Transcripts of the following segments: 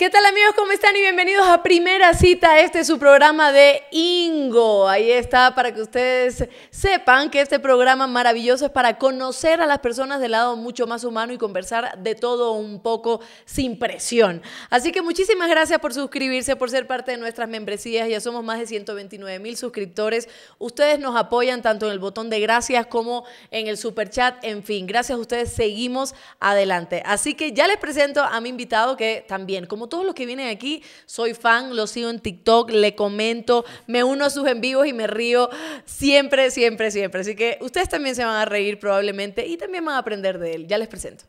¿Qué tal amigos? ¿Cómo están? Y bienvenidos a Primera Cita. Este es su programa de Ingo. Ahí está, para que ustedes sepan que este programa maravilloso es para conocer a las personas del lado mucho más humano y conversar de todo un poco sin presión. Así que muchísimas gracias por suscribirse, por ser parte de nuestras membresías. Ya somos más de 129 mil suscriptores. Ustedes nos apoyan tanto en el botón de gracias como en el super chat. En fin, gracias a ustedes seguimos adelante. Así que ya les presento a mi invitado que también, como todos todos los que vienen aquí, soy fan, lo sigo en TikTok, le comento, me uno a sus en vivos y me río siempre, siempre, siempre. Así que ustedes también se van a reír probablemente y también van a aprender de él. Ya les presento.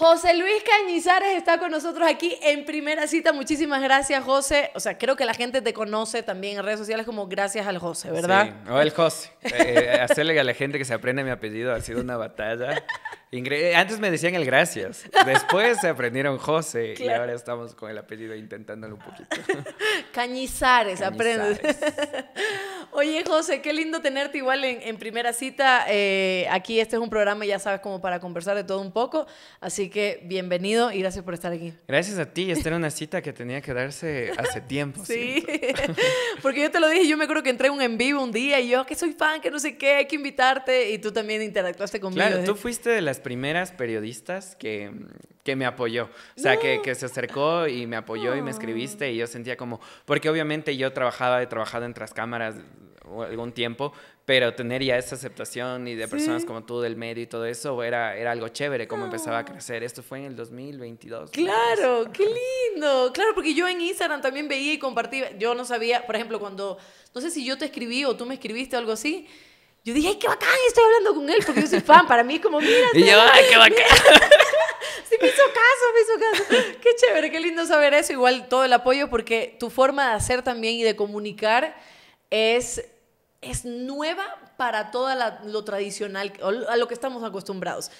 José Luis Cañizares está con nosotros aquí en primera cita. Muchísimas gracias, José. O sea, creo que la gente te conoce también en redes sociales como gracias al José, ¿verdad? Sí, o el José. Eh, eh, hacerle a la gente que se aprende mi apellido ha sido una batalla. Eh, antes me decían el gracias, después se aprendieron José y ahora estamos con el apellido intentándolo un poquito. Cañizares, aprendes. Oye José, qué lindo tenerte igual en, primera cita. Eh, aquí este es un programa, ya sabes, como para conversar de todo un poco. Así que bienvenido y gracias por estar aquí. Gracias a ti, esta era una cita que tenía que darse hace tiempo. sí, porque yo te lo dije, yo me acuerdo que entré un en vivo un día y yo que soy fan, que no sé qué, hay que invitarte y tú también interactuaste conmigo. Claro, tú fuiste de las primeras periodistas que, que me apoyó. O sea, que, que, se acercó y me apoyó y me escribiste y yo sentía como, porque obviamente yo trabajaba, he trabajado en las cámaras algún tiempo, pero tener ya esa aceptación y de personas como tú del medio y todo eso era, era algo chévere, cómo empezaba a crecer. Esto fue en el 2022. Claro, qué lindo. Claro, porque yo en Instagram también veía y compartía. Yo no sabía, por ejemplo, cuando, no sé si yo te escribí o tú me escribiste o algo así yo dije, ay, qué bacán, estoy hablando con él porque yo soy fan. Para mí es como, mira. Y yo, ay, qué bacán. sí, me hizo caso, me hizo caso. Qué chévere, qué lindo saber eso. Igual todo el apoyo porque tu forma de hacer también y de comunicar es, es nueva para todo lo tradicional, a lo que estamos acostumbrados.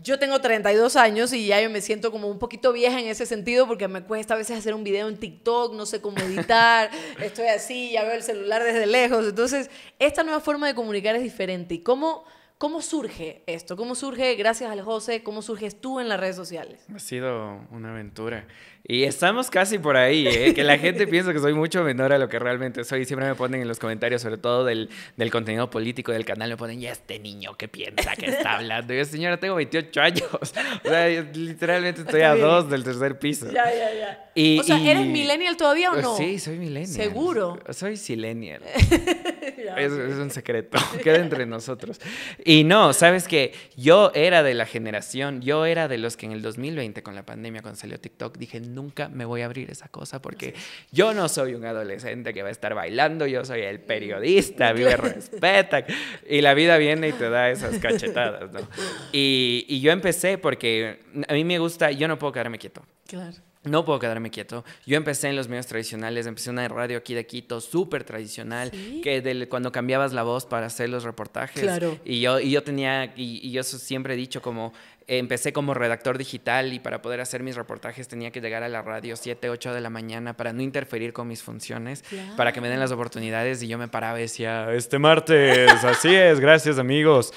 Yo tengo 32 años y ya yo me siento como un poquito vieja en ese sentido porque me cuesta a veces hacer un video en TikTok, no sé cómo editar, estoy así, ya veo el celular desde lejos. Entonces, esta nueva forma de comunicar es diferente. ¿Y cómo ¿Cómo surge esto? ¿Cómo surge, gracias al José, cómo surges tú en las redes sociales? Ha sido una aventura. Y estamos casi por ahí, ¿eh? que la gente piensa que soy mucho menor a lo que realmente soy. Siempre me ponen en los comentarios, sobre todo del, contenido político del canal, me ponen, ¿y este niño qué piensa que está hablando? Y yo, señora, tengo 28 años. O sea, literalmente estoy a dos del tercer piso. Ya, ya, ya. o sea, ¿eres millennial todavía o no? Sí, soy millennial. ¿Seguro? Soy silenial. es, es un secreto, queda entre nosotros. Y no, sabes que yo era de la generación, yo era de los que en el 2020 con la pandemia, cuando salió TikTok, dije, nunca me voy a abrir esa cosa porque yo no soy un adolescente que va a estar bailando, yo soy el periodista, vive respeta. Y la vida viene y te da esas cachetadas, ¿no? Y, y yo empecé porque a mí me gusta, yo no puedo quedarme quieto. Claro. No puedo quedarme quieto. Yo empecé en los medios tradicionales, empecé en una radio aquí de Quito, súper tradicional, que del, cuando cambiabas la voz para hacer los reportajes. Claro. Y yo, y yo tenía, y, yo siempre he dicho como, empecé como redactor digital y para poder hacer mis reportajes tenía que llegar a la radio 7, 8 de la mañana para no interferir con mis funciones, para que me den las oportunidades y yo me paraba y decía, este martes, así es, gracias amigos.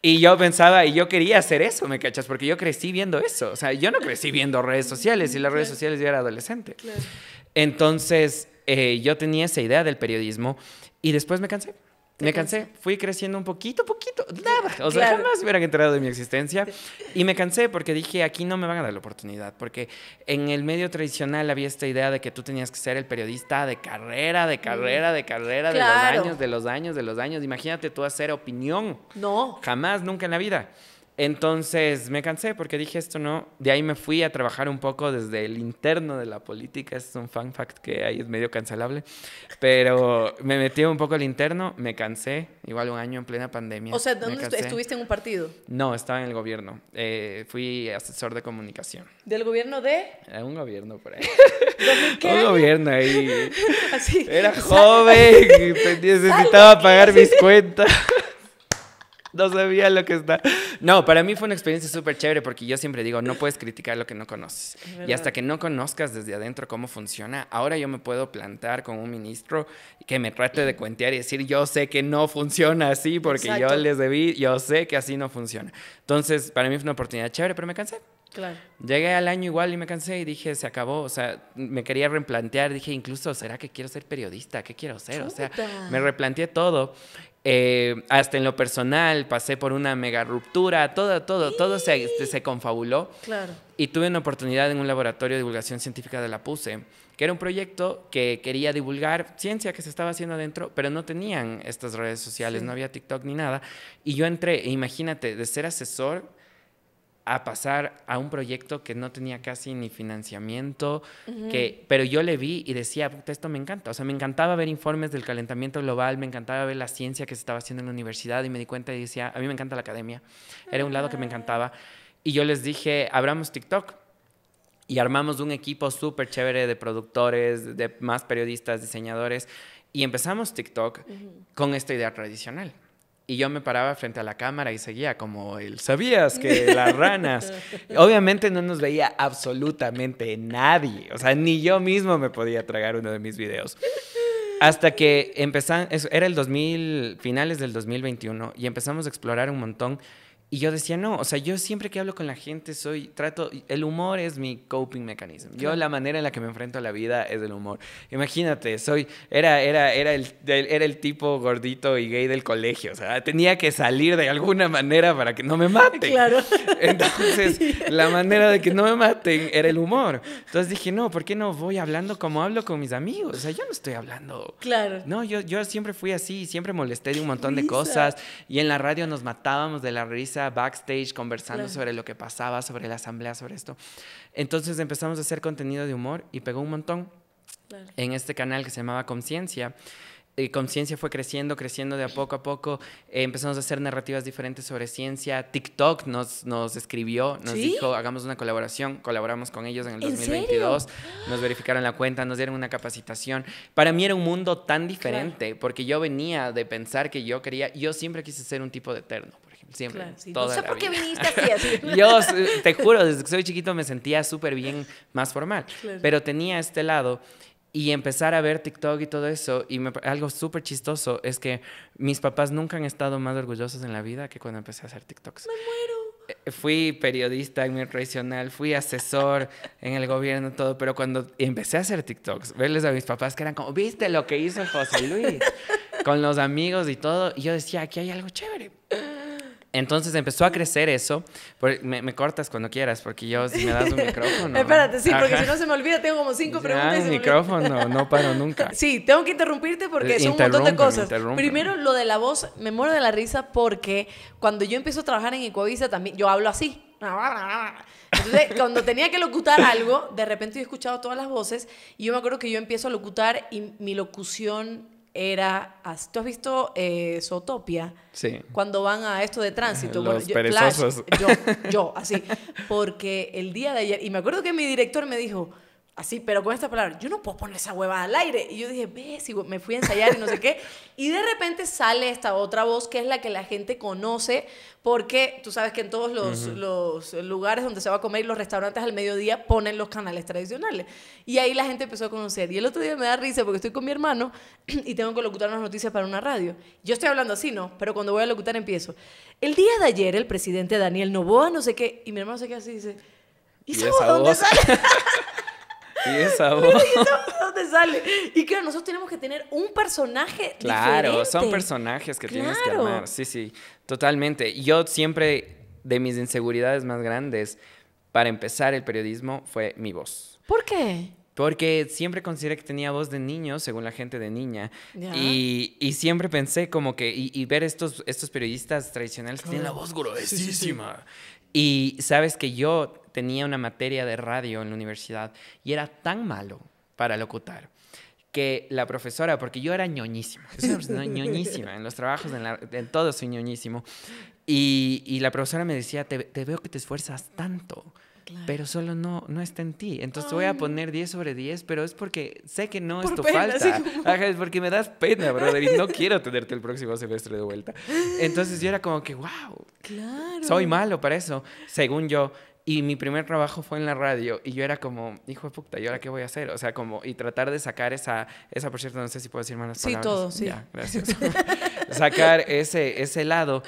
Y yo pensaba, y yo quería hacer eso, ¿me cachas? Porque yo crecí viendo eso. O sea, yo no crecí viendo redes sociales y las redes sociales yo era adolescente. Entonces, eh, yo tenía esa idea del periodismo y después me cansé. Me cansé, fui creciendo un poquito, poquito, nada. O sea, jamás hubieran enterado de mi existencia. Y me cansé porque dije, aquí no me van a dar la oportunidad. Porque en el medio tradicional había esta idea de que tú tenías que ser el periodista de carrera, de mm. carrera, de carrera, de los años, de los años, de los años. Imagínate tú hacer opinión. No. Jamás, nunca en la vida. Entonces me cansé porque dije esto no. De ahí me fui a trabajar un poco desde el interno de la política. Es un fun fact que ahí es medio cancelable. Pero me metí un poco al interno, me cansé. Igual un año en plena pandemia. O sea, ¿dónde estuviste en un partido? No, estaba en el gobierno. Eh, fui asesor de comunicación. ¿Del gobierno de? Eh, un gobierno por ahí. ¿Qué? Un gobierno ahí. Así. Era joven, necesitaba pagar mis cuentas no sabía lo que está. No, para mí fue una experiencia súper chévere porque yo siempre digo, no puedes criticar lo que no conoces. Y hasta que no conozcas desde adentro cómo funciona, ahora yo me puedo plantar con un ministro que me trate de cuentear y decir, yo sé que no funciona así porque yo les debí, yo sé que así no funciona. Entonces, para mí fue una oportunidad chévere, pero me cansé. Claro. Llegué al año igual y me cansé y dije, se acabó. O sea, me quería replantear. Dije, incluso, ¿será que quiero ser periodista? ¿Qué quiero ser? O sea, me replanteé todo. Eh, hasta en lo personal pasé por una mega ruptura, todo, todo, todo este, se, confabuló. Claro. Y tuve una oportunidad en un laboratorio de divulgación científica de la PUSE, que era un proyecto que quería divulgar ciencia que se estaba haciendo adentro, pero no tenían estas redes sociales, no había TikTok ni nada. Y yo entré, e imagínate, de ser asesor a pasar a un proyecto que no tenía casi ni financiamiento, que, pero yo le vi y decía, esto me encanta. O sea, me encantaba ver informes del calentamiento global, me encantaba ver la ciencia que se estaba haciendo en la universidad y me di cuenta y decía, a mí me encanta la academia. Era un lado que me ah. encantaba. Y yo les dije, abramos TikTok. Y armamos un equipo súper chévere de productores, de más periodistas, diseñadores. Y empezamos TikTok con esta idea tradicional. Y yo me paraba frente a la cámara y seguía como el sabías que las ranas. Obviamente no nos veía absolutamente nadie. O sea, ni yo mismo me podía tragar uno de mis videos. Hasta que empezaron, era el 2000, finales del 2021, y empezamos a explorar un montón y yo decía, no, o sea, yo siempre que hablo con la gente soy, trato, el humor es mi coping mechanism. Yo la manera en la que me enfrento a la vida es el humor. Imagínate, soy, era, era, era, el, era el tipo gordito y gay del colegio, o sea, tenía que salir de alguna manera para que no me maten. Claro. Entonces, la manera de que no me maten era el humor. Entonces dije, no, ¿por qué no voy hablando como hablo con mis amigos? O sea, yo no estoy hablando. Claro. No, yo, yo siempre fui así, siempre molesté de un montón de cosas y en la radio nos matábamos de la risa backstage, conversando sobre lo que pasaba, sobre la asamblea, sobre esto. Entonces empezamos a hacer contenido de humor y pegó un montón en este canal que se llamaba Conciencia. Conciencia fue creciendo, creciendo de a poco a poco. Eh, empezamos a hacer narrativas diferentes sobre ciencia. TikTok nos, nos escribió, nos dijo, hagamos una colaboración. Colaboramos con ellos en el 2022. Nos verificaron la cuenta, nos dieron una capacitación. Para mí era un mundo tan diferente, porque yo venía de pensar que yo quería, yo siempre quise ser un tipo de eterno siempre. sí. no sé por qué viniste así, Yo, eh, te juro, desde que soy chiquito me sentía súper bien, más formal. Pero tenía este lado y empezar a ver TikTok y todo eso. Y algo súper chistoso es que mis papás nunca han estado más orgullosos en la vida que cuando empecé a hacer TikToks. Me muero eh, fui periodista en regional, fui asesor en el gobierno, todo, pero cuando empecé a hacer TikToks, verles a mis papás que eran como, viste lo que hizo José Luis con los amigos y todo, y yo decía, aquí hay algo chévere. Entonces empezó a crecer eso. Me, me, cortas cuando quieras, porque yo si me das un micrófono. Espérate, sí, porque si no se me olvida, tengo como cinco preguntas... preguntas. El micrófono, no paro nunca. Sí, tengo que interrumpirte porque son un montón de cosas. Primero, lo de la voz, me muero de la risa porque cuando yo empiezo a trabajar en Ecovisa, también, yo hablo así. Entonces, cuando tenía que locutar algo, de repente he escuchado todas las voces y yo me acuerdo que yo empiezo a locutar y mi locución era... ¿Tú has visto eh, Zootopia? Sí. Cuando van a esto de tránsito. Los perezosos. yo, yo, así. Porque el día de ayer... Y me acuerdo que mi director me dijo así, pero con esta palabra. yo no puedo poner esa hueva al aire. Y yo dije, ve, si me fui a ensayar y no sé qué. Y de repente sale esta otra voz que es la que la gente conoce, porque tú sabes que en todos los, lugares donde se va a comer y los restaurantes al mediodía ponen los canales tradicionales. Y ahí la gente empezó a conocer. Y el otro día me da risa porque estoy con mi hermano y tengo que locutar unas noticias para una radio. Yo estoy hablando así, ¿no? Pero cuando voy a locutar empiezo. El día de ayer el presidente Daniel Novoa, no sé qué, y mi hermano sé qué así dice, ¿y, dónde sale? ¿Y esa voz? ¿Dónde sale? Y claro, nosotros tenemos que tener un personaje Claro, son personajes que tienes que armar. Sí, sí, totalmente. Yo siempre, de mis inseguridades más grandes, para empezar el periodismo, fue mi voz. ¿Por qué? Porque siempre consideré que tenía voz de niño, según la gente de niña. Y, siempre pensé como que, y, ver estos, estos periodistas tradicionales tienen la ah. voz gruesísima. Y sabes que yo tenía una materia de radio en la universidad y era tan malo para locutar que la profesora, porque yo era ñoñísima, ñoñísima, en los trabajos, en, todo soy ñoñísimo, y, la profesora me decía, te, veo que te esfuerzas tanto, pero solo no, no está en ti. Entonces voy a poner 10 sobre 10, pero es porque sé que no esto es tu falta. es porque me das pena, brother, y no quiero tenerte el próximo semestre de vuelta. Entonces yo era como que, wow, soy malo para eso, según yo. Y mi primer trabajo fue en la radio y yo era como, hijo de puta, ¿y ahora qué voy a hacer? O sea, como, y tratar de sacar esa, esa por cierto, no sé si puedo decir malas sí, palabras. Todo, sí, todo, Ya, gracias. sacar ese, ese lado.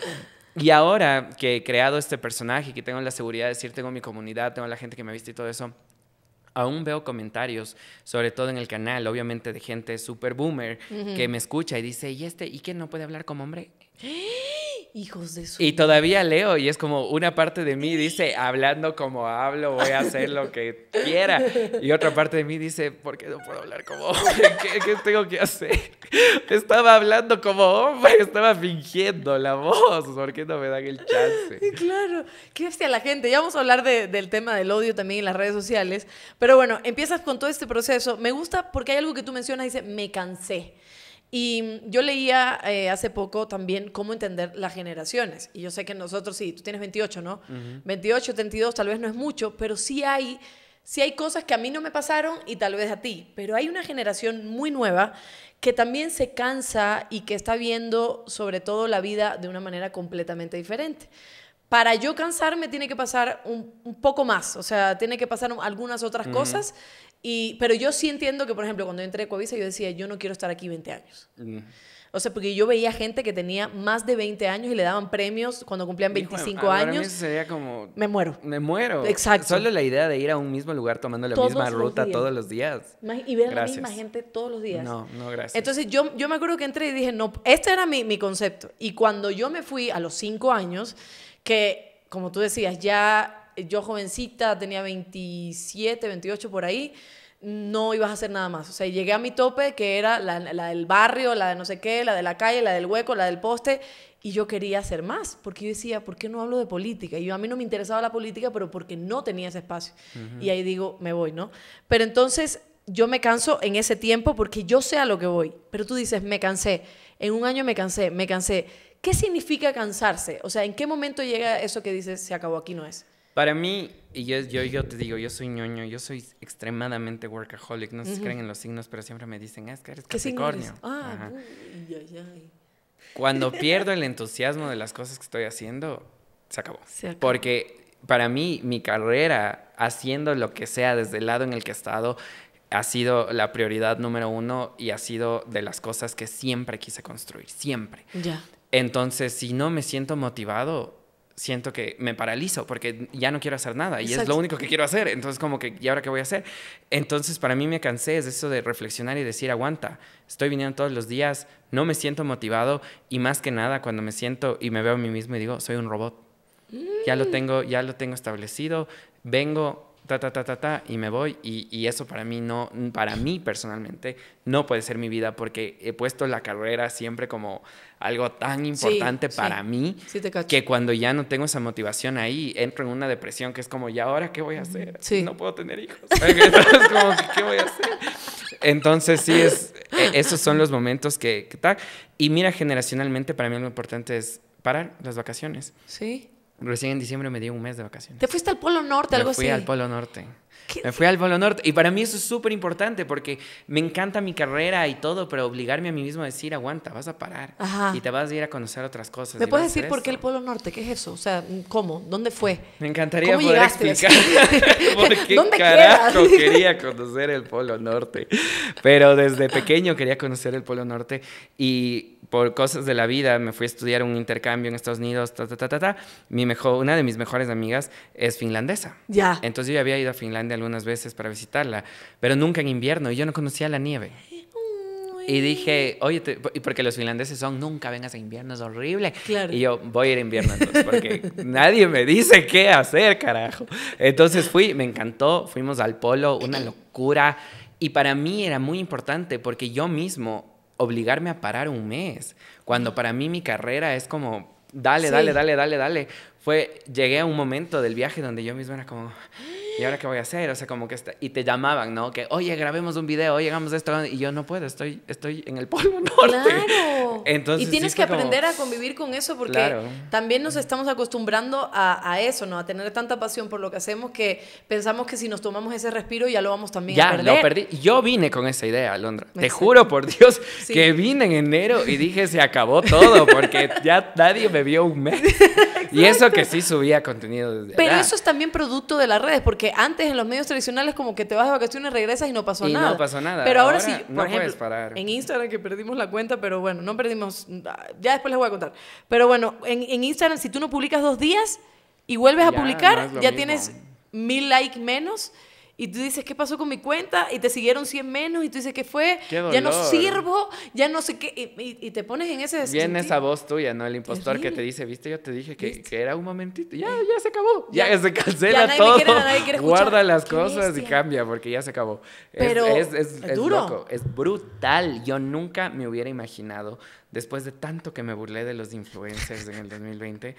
Y ahora que he creado este personaje, que tengo la seguridad de decir, tengo mi comunidad, tengo la gente que me ha visto y todo eso, aún veo comentarios, sobre todo en el canal, obviamente de gente super boomer, que me escucha y dice, ¿y este? ¿Y qué no puede hablar como hombre? ¡Ah! Hijos de su. Y todavía leo y es como una parte de mí dice, hablando como hablo, voy a hacer lo que quiera. Y otra parte de mí dice, ¿por qué no puedo hablar como hombre? ¿Qué, tengo que hacer? Estaba hablando como hombre, estaba fingiendo la voz. ¿Por qué no me dan el chance? Claro, qué bestia la gente. Ya vamos a hablar del tema del odio también en las redes sociales. Pero bueno, empiezas con todo este proceso. Me gusta porque hay algo que tú mencionas, dice, me cansé. Y mm, yo leía eh, hace poco también cómo entender las generaciones. Y yo sé que nosotros, sí, tú tienes 28, ¿no? 28, 32, tal vez no es mucho, pero sí hay, sí hay cosas que a mí no me pasaron y tal vez a ti. Pero hay una generación muy nueva que también se cansa y que está viendo sobre todo la vida de una manera completamente diferente para yo cansarme tiene que pasar un, poco más, o sea, tiene que pasar algunas otras cosas pero yo sí entiendo que, por ejemplo, cuando yo entré a Coavisa, yo decía, yo no quiero estar aquí 20 años. O sea, porque yo veía gente que tenía más de 20 años y le daban premios cuando cumplían 25 años. Eso sería como... Me muero. Me muero. Exacto. Solo la idea de ir a un mismo lugar tomando la misma ruta todos los días. Y ver a la misma gente todos los días. No, no, gracias. Entonces yo, yo me acuerdo que entré y dije, no, este era mi, mi concepto. Y cuando yo me fui a los 5 años, que, como tú decías, ya eh, yo jovencita, tenía 27, 28 por ahí, no ibas a hacer nada más. O sea, llegué a mi tope, que era la, del barrio, la de no sé qué, la de la calle, la del hueco, la del poste, y yo quería hacer más, porque yo decía, ¿por qué no hablo de política? Y a mí no me interesaba la política, pero porque no tenía ese espacio. Y ahí digo, me voy, ¿no? Pero entonces yo me canso en ese tiempo porque yo sé a lo que voy, pero tú dices, me cansé, en un año me cansé, me cansé. ¿Qué significa cansarse? O sea, ¿en qué momento llega eso que dices, se acabó, aquí no es? Para mí, y yo, yo, yo, te digo, yo soy ñoño, yo soy extremadamente workaholic, no sé si creen en los signos, pero siempre me dicen, ah, es que eres Capricornio. Ah, Cuando pierdo el entusiasmo de las cosas que estoy haciendo, se acabó. Porque para mí, mi carrera, haciendo lo que sea desde el lado en el que he estado, ha sido la prioridad número uno y ha sido de las cosas que siempre quise construir, siempre. Ya. Entonces, si no me siento motivado, siento que me paralizo porque ya no quiero hacer nada y es lo único que quiero hacer. Entonces, como que, ¿y ahora qué voy a hacer? Entonces, para mí me cansé es eso de reflexionar y decir, aguanta, estoy viniendo todos los días, no me siento motivado y más que nada cuando me siento y me veo a mí mismo y digo, soy un robot. Ya lo mm. tengo, ya lo tengo establecido, vengo, y me voy. Y, eso para mí no, para mí personalmente, no puede ser mi vida porque he puesto la carrera siempre como algo tan importante para mí que cuando ya no tengo esa motivación ahí, entro en una depresión que es como, ¿y ahora qué voy a hacer? No puedo tener hijos. Entonces, sí, es, e, esos son los momentos que, Y mira, generacionalmente para mí lo importante es parar las vacaciones. Sí. Recién en diciembre me di un mes de vacaciones. ¿Te fuiste al Polo Norte, algo así? Fui al Polo Norte. Me fui al Polo Norte. Y para mí eso es súper importante porque me encanta mi carrera y todo, pero obligarme a mí mismo a decir, aguanta, vas a parar y te vas a ir a conocer otras cosas. ¿Me puedes decir por qué el Polo Norte? ¿Qué es eso? O sea, ¿cómo? ¿Dónde fue? Me encantaría poder explicar por qué ¿Dónde carajo quería conocer el Polo Norte. Pero desde pequeño quería conocer el Polo Norte y por cosas de la vida me fui a estudiar un intercambio en Estados Unidos, ta, Mi mejor, una de mis mejores amigas es finlandesa. Ya. Entonces yo había ido a Finlandia algunas veces para visitarla, pero nunca en invierno y yo no conocía la nieve. Y dije, oye, porque los finlandeses son, nunca vengas en invierno, es horrible. Y yo, voy a ir en invierno entonces, porque nadie me dice qué hacer, carajo. Entonces fui, me encantó, fuimos al polo, una locura. Y para mí era muy importante porque yo mismo obligarme a parar un mes, cuando para mí mi carrera es como, dale, dale, dale, dale, dale. Fue, llegué a un momento del viaje donde yo mismo era como ¿y ahora qué voy a hacer? O sea, como que está... y te llamaban, ¿no? Que, oye, grabemos un video, oye, hagamos esto. Y yo no puedo, estoy, estoy en el polvo norte. Claro. Entonces, y tienes que aprender a convivir con eso porque también nos estamos acostumbrando a, eso, ¿no? A tener tanta pasión por lo que hacemos que pensamos que si nos tomamos ese respiro ya lo vamos también a perder. Ya, lo perdí. Yo vine con esa idea, Alondra Te juro por Dios que vine en enero y dije, se acabó todo porque ya nadie me vio un mes. Y eso que sí subía contenido desde Pero eso es también producto de las redes porque antes en los medios tradicionales como que te vas de vacaciones, regresas y no pasó nada. no pasó nada. Pero ahora, sí, en Instagram que perdimos la cuenta, pero bueno, no perdimos, ya después les voy a contar. Pero bueno, en, Instagram si tú no publicas dos días y vuelves a publicar, ya tienes mil likes menos y tú dices, ¿qué pasó con mi cuenta? Y te siguieron 100 menos y tú dices, ¿qué fue? Ya no sirvo, ya no sé qué. Y, te pones en ese... Viene esa voz tuya, ¿no? El impostor que te dice, viste, yo te dije que, era un momentito. Ya, ya se acabó. Ya, se cancela todo. Guarda las cosas y cambia porque ya se acabó. Pero es, duro. es brutal. Yo nunca me hubiera imaginado, después de tanto que me burlé de los influencers en el 2020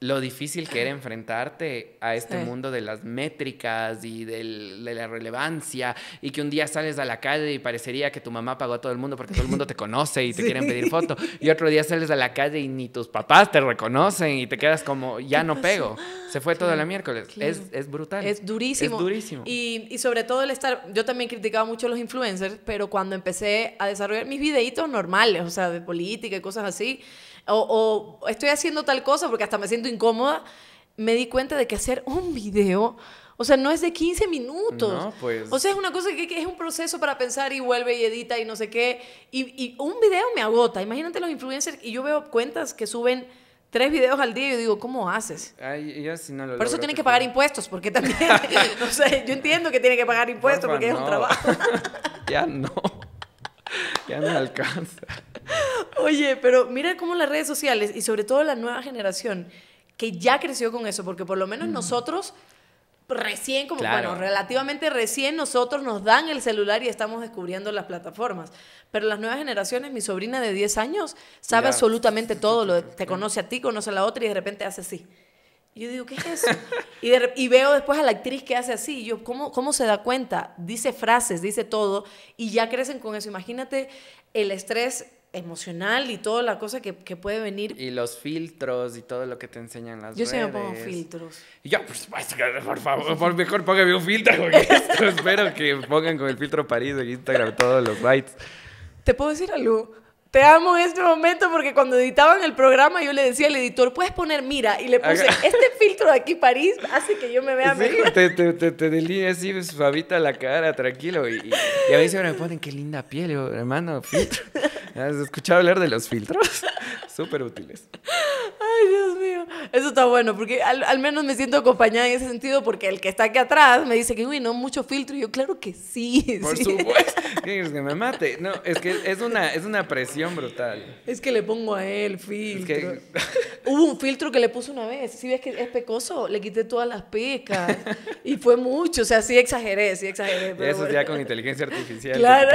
lo difícil que era enfrentarte a este mundo de las métricas y de la relevancia y que un día sales a la calle y parecería que tu mamá pagó a todo el mundo porque todo el mundo te conoce y te quieren pedir foto y otro día sales a la calle y ni tus papás te reconocen y te quedas como ya no pego se fue toda todo la miércoles es, brutal es durísimo durísimo y, y sobre todo el estar yo también criticaba mucho a los influencers pero cuando empecé a desarrollar mis videitos normales o sea de política y cosas así o, estoy haciendo tal cosa porque hasta me siento incómoda, me di cuenta de que hacer un video... O sea, no es de 15 minutos. No, pues. O sea, es una cosa que, es un proceso para pensar y vuelve y edita y no sé qué. Y, un video me agota. Imagínate los influencers y yo veo cuentas que suben tres videos al día y yo digo, ¿cómo haces? no lo Por eso tienen que pagar impuestos, porque también. no sé yo entiendo que tienen que pagar impuestos porque es un trabajo. ya no. ya no alcanza. Oye, pero mira cómo las redes sociales y sobre todo la nueva generación que ya creció con eso, porque por lo menos nosotros recién, como bueno, relativamente recién nosotros nos dan el celular y estamos descubriendo las plataformas. Pero las nuevas generaciones, mi sobrina de 10 años sabe absolutamente todo, lo te conoce a ti, conoce a la otra y de repente hace así yo digo, ¿qué es eso? y, veo después a la actriz que hace así. yo, ¿cómo, ¿cómo se da cuenta? Dice frases, dice todo. Y ya crecen con eso. Imagínate el estrés emocional y toda la cosa que, que, puede venir. Y los filtros y todo lo que te enseñan las Yo me pongo filtros. Y yo, por favor, por mejor póngame un filtro. Con esto. Espero que pongan con el filtro París en Instagram todos los bytes. ¿Te puedo decir algo? Te amo en este momento porque cuando editaban el programa yo le decía al editor, puedes poner mira, y le puse, este filtro de aquí París hace que yo me vea mejor. Te, te, así suavita la cara, tranquilo. Y, a veces me ponen, qué linda piel, yo, hermano, filtro. ¿Has escuchado hablar de los filtros? Súper útiles. Ay, Dios mío. Eso está bueno, porque al, menos me siento acompañada en ese sentido, porque el que está aquí atrás me dice que, uy, no, mucho filtro. Y yo, claro que sí. Por supuesto. que me mate? No, es que es una, es una presión brutal. Es que le pongo a él filtro. Hubo un filtro que le puse una vez. Si ves que es pecoso, le quité todas las picas. y fue mucho. O sea, sí exageré, sí exageré. Eso ya con inteligencia artificial. Claro.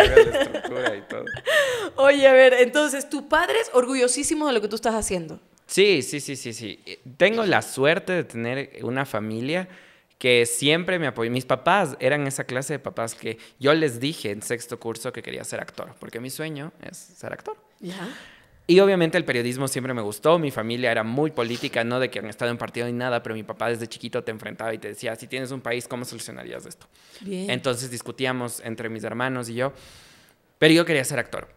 Oye, a ver, entonces, ¿tu padre es orgullosísimo de lo que tú estás haciendo? Sí, sí, sí, sí, sí. Tengo la suerte de tener una familia que siempre me apoyó. Mis papás eran esa clase de papás que yo les dije en sexto curso que quería ser actor, porque mi sueño es ser actor. Y obviamente el periodismo siempre me gustó, mi familia era muy política, no de que han estado en partido ni nada, pero mi papá desde chiquito te enfrentaba y te decía, si tienes un país, ¿cómo solucionarías esto? Entonces discutíamos entre mis hermanos y yo, pero yo quería ser actor.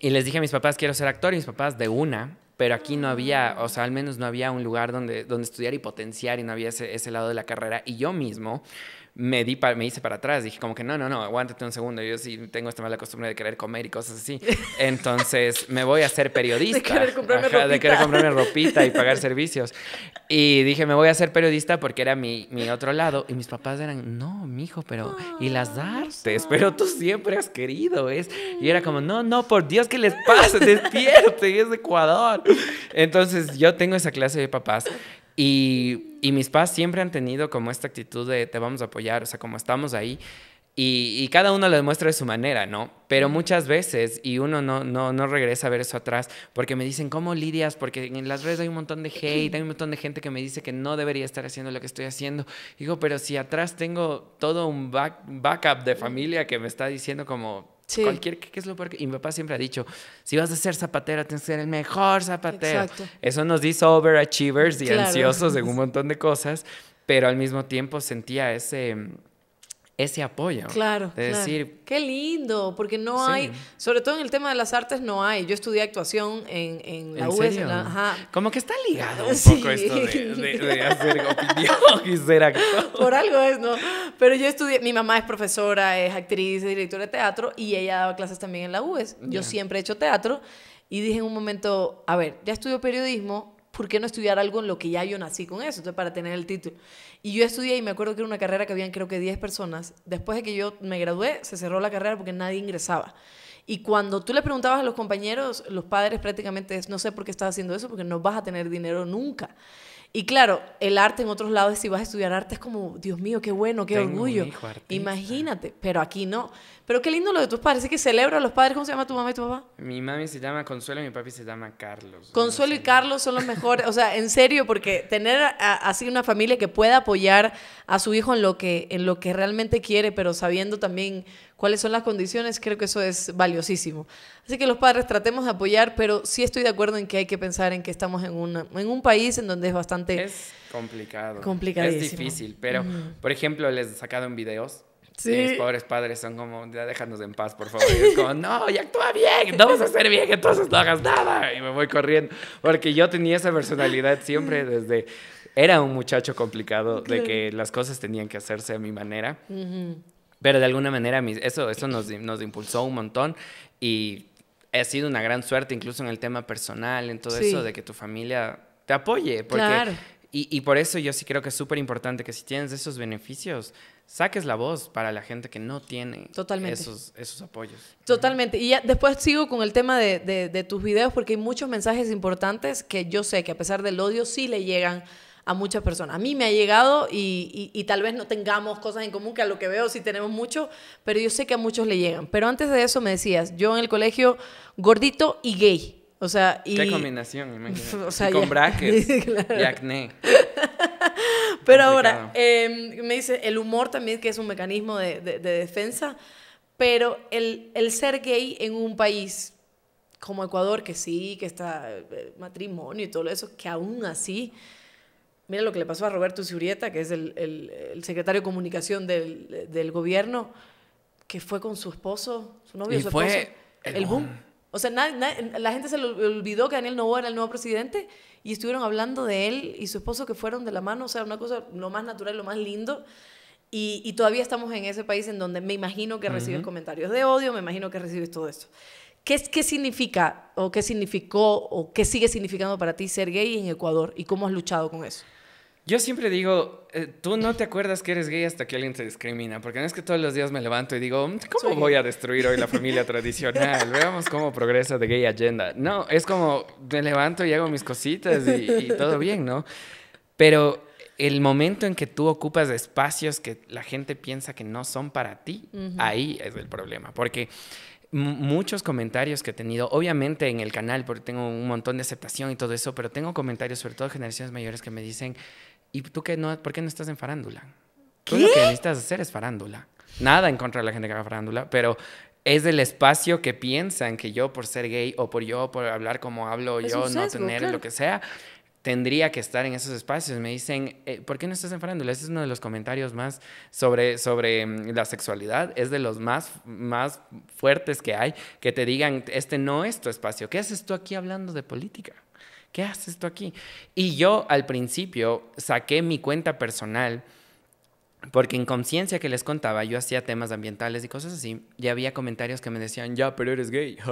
Y les dije a mis papás, quiero ser actor, y mis papás de una pero aquí no había, o sea, al menos no había un lugar donde, donde estudiar y potenciar y no había ese, ese lado de la carrera. Y yo mismo me, me hice para atrás. Dije como que no, no, no, aguántate un segundo. Yo sí tengo esta mala costumbre de querer comer y cosas así. Entonces me voy a ser periodista. De querer comprarme ropita. De querer comprarme ropita y pagar servicios. Y dije, me voy a ser periodista porque era mi, otro lado. Y mis papás eran, no, mijo, pero... y las artes, pero tú siempre has querido. es Y era como, no, no, por Dios, que les pase despierte es de Ecuador. Entonces yo tengo esa clase de papás y, mis papás siempre han tenido como esta actitud de te vamos a apoyar, o sea, como estamos ahí. Y, cada uno lo demuestra de su manera, ¿no? Pero muchas veces, y uno no, no, no regresa a ver eso atrás, porque me dicen, ¿cómo lidias? Porque en las redes hay un montón de hate, hay un montón de gente que me dice que no debería estar haciendo lo que estoy haciendo. Digo, pero si atrás tengo todo un back, backup de familia que me está diciendo como, Cualquier que, es lo Y mi papá siempre ha dicho, si vas a ser zapatera, tienes que ser el mejor zapatero. Eso nos dice overachievers y ansiosos de un montón de cosas, pero al mismo tiempo sentía ese ese apoyo. Claro. De decir. Qué lindo, porque no hay, sobre todo en el tema de las artes, no hay. Yo estudié actuación en, en la UES Como que está ligado un poco esto de, hacer opinión y ser actor. Por algo es, ¿no? Pero yo estudié, mi mamá es profesora, es actriz, es directora de teatro y ella daba clases también en la UES Yo siempre he hecho teatro y dije en un momento, a ver, ya estudio periodismo, ¿por qué no estudiar algo en lo que ya yo nací con eso? Entonces, para tener el título. Y yo estudié y me acuerdo que era una carrera que habían creo que 10 personas. Después de que yo me gradué, se cerró la carrera porque nadie ingresaba. Y cuando tú le preguntabas a los compañeros, los padres prácticamente no sé por qué estás haciendo eso, porque no vas a tener dinero nunca. Y claro, el arte en otros lados, si vas a estudiar arte, es como, Dios mío, qué bueno, qué orgullo. Imagínate, pero aquí no. Pero qué lindo lo de tus padres, es que celebro a los padres. ¿Cómo se llama tu mamá y tu papá? Mi mami se llama Consuelo y mi papi se llama Carlos. Consuelo y Carlos son los mejores, o sea, en serio, porque tener así una familia que pueda apoyar a su hijo en lo que, en lo que realmente quiere, pero sabiendo también cuáles son las condiciones, creo que eso es valiosísimo. Así que los padres tratemos de apoyar, pero sí estoy de acuerdo en que hay que pensar en que estamos en, una, en un país en donde es bastante... Es complicado. Complicadísimo. Es difícil, pero por ejemplo les he sacado en videos Sí. mis pobres padres son como, ya déjanos en paz, por favor. Y es como, no, ya actúa bien, no vas a hacer bien, entonces no hagas nada. Y me voy corriendo. Porque yo tenía esa personalidad siempre desde. Era un muchacho complicado de que las cosas tenían que hacerse a mi manera. Uh pero de alguna manera eso, eso nos, nos impulsó un montón y ha sido una gran suerte incluso en el tema personal, en todo eso, de que tu familia te apoye. claro. y, y, por eso yo sí creo que es súper importante que si tienes esos beneficios, saques la voz para la gente que no tiene Totalmente. Esos, esos apoyos. Totalmente. Y después sigo con el tema de, de, de tus videos porque hay muchos mensajes importantes que yo sé que a pesar del odio sí le llegan a muchas personas. A mí me ha llegado y, y, tal vez no tengamos cosas en común, que a lo que veo sí tenemos mucho, pero yo sé que a muchos le llegan. Pero antes de eso me decías, yo en el colegio gordito y gay. O sea, y... Qué combinación, imagínate. O sea, con braques y acné. pero ahora, em, me dice, el humor también, que es un mecanismo de, defensa, pero el, el ser gay en un país como Ecuador, que sí, que está eh, matrimonio y todo eso, que aún así Mira lo que le pasó a Roberto Zurieta que es el, el, secretario de comunicación del, del, gobierno, que fue con su esposo, su novio, y su fue esposo. El, el boom. O sea, la gente se le olvidó que Daniel Novoa era el nuevo presidente y estuvieron hablando de él y su esposo que fueron de la mano. O sea, una cosa lo más natural, lo más lindo. Y, y todavía estamos en ese país en donde me imagino que recibes comentarios de odio, me imagino que recibes todo esto. ¿Qué, ¿Qué significa o qué significó o qué sigue significando para ti ser gay en Ecuador y cómo has luchado con eso? Yo siempre digo, eh, tú no te acuerdas que eres gay hasta que alguien te discrimina, porque no es que todos los días me levanto y digo, mm, ¿cómo voy a destruir hoy la familia tradicional? Veamos cómo progresa de Gay Agenda. No, es como me levanto y hago mis cositas y, todo bien, ¿no? Pero el momento en que tú ocupas espacios que la gente piensa que no son para ti, ahí es el problema, porque muchos comentarios que he tenido, obviamente en el canal, porque tengo un montón de aceptación y todo eso, pero tengo comentarios, sobre todo de generaciones mayores, que me dicen, ¿y tú qué no, por qué no estás en farándula? ¿Qué? Tú lo que necesitas hacer es farándula. Nada en contra de la gente que haga farándula, pero es el espacio que piensan que yo por ser gay o por yo por hablar como hablo yo, no tener lo que sea, tendría que estar en esos espacios. Me dicen, eh, ¿por qué no estás en Ese es uno de los comentarios más sobre, sobre mm, la sexualidad. Es de los más, más fuertes que hay, que te digan, este no es tu espacio. ¿Qué haces tú aquí hablando de política? ¿Qué haces tú aquí? Y yo al principio saqué mi cuenta personal. Porque en conciencia que les contaba, yo hacía temas ambientales y cosas así, y había comentarios que me decían, ya, pero eres gay.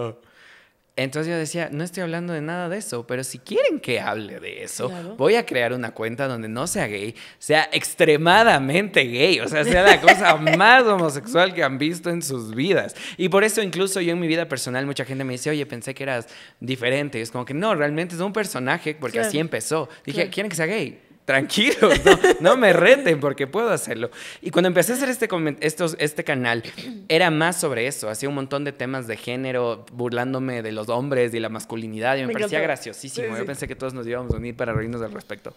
Entonces yo decía, no estoy hablando de nada de eso, pero si quieren que hable de eso, voy a crear una cuenta donde no sea gay, sea extremadamente gay, o sea, sea la cosa más homosexual que han visto en sus vidas. Y por eso incluso yo en mi vida personal mucha gente me dice, oye, pensé que eras diferente. es como que no, realmente es un personaje porque así empezó. Dije, ¿quieren que sea gay? tranquilos, no, me reten porque puedo hacerlo. Y cuando empecé a hacer este, estos, este canal, era más sobre eso, hacía un montón de temas de género, burlándome de los hombres y la masculinidad, y me, parecía graciosísimo. Yo pensé que todos nos íbamos a unir para reírnos al respecto.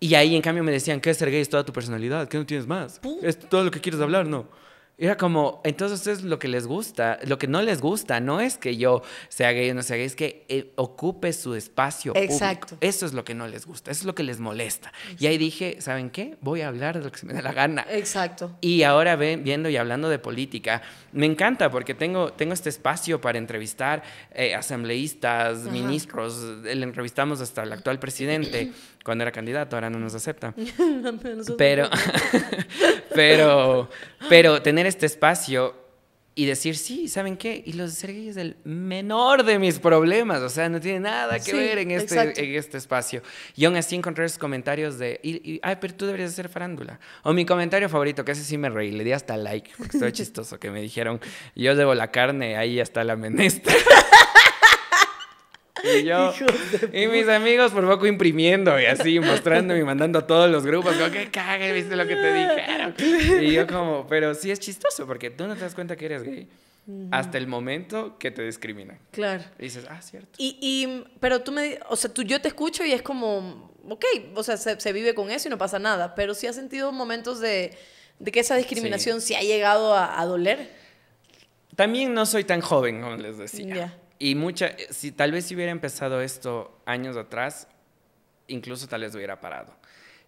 Y ahí, en cambio, me decían, ¿qué es ser gay? Es toda tu personalidad, ¿qué no tienes más? ¿Es todo lo que quieres hablar? No. Era como, entonces es lo que les gusta, lo que no les gusta, no es que yo sea gay o no sea gay, es que eh, ocupe su espacio. Eso es lo que no les gusta, eso es lo que les molesta. Y ahí dije, ¿saben qué? Voy a hablar de lo que se me dé la gana. Exacto. Y ahora ven, viendo y hablando de política, me encanta porque tengo, tengo este espacio para entrevistar eh, asambleístas, ministros, le entrevistamos hasta el actual presidente. cuando era candidato, ahora no nos acepta. pero, pero, pero tener este espacio y decir, sí, ¿saben qué? Y los de ser es el menor de mis problemas, o sea, no tiene nada que ver en este, en este espacio. Y aún así encontré esos comentarios de, ay, pero tú deberías hacer farándula. O mi comentario favorito, que ese sí me reí, le di hasta like, porque estaba chistoso, que me dijeron, yo debo la carne, ahí está la menestra y yo y mis amigos por poco imprimiendo y así mostrando y mandando a todos los grupos como que cague viste lo que te dijeron y yo como pero sí es chistoso porque tú no te das cuenta que eres gay hasta el momento que te discriminan. Claro. Y dices, ah, cierto. Y, y, pero tú me, o sea, tú, yo te escucho y es como, ok, o sea, se, vive con eso y no pasa nada, pero sí has sentido momentos de, de que esa discriminación sí. ha llegado a, doler. También no soy tan joven, como les decía. Y mucha, eh, si tal vez si hubiera empezado esto años atrás, incluso tal vez hubiera parado.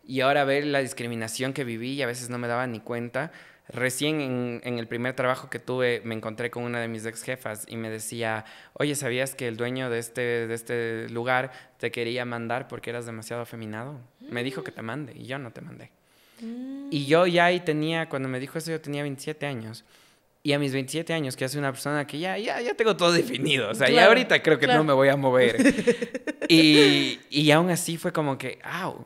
Y ahora ver la discriminación que viví y a veces no me daba ni cuenta. Recién en, el primer trabajo que tuve me encontré con una de mis ex jefas y me decía, oye, ¿sabías que el dueño de este, de este lugar te quería mandar porque eras demasiado afeminado? Me dijo que te mande y yo no te mandé. Mm. Y yo ya ahí tenía, cuando me dijo eso, yo tenía 27 años. Y a mis 27 años, que hace una persona que ya, ya, ya tengo todo definido. O sea, ya ahorita creo que no me voy a mover. y, y aún así fue como que, ¡au!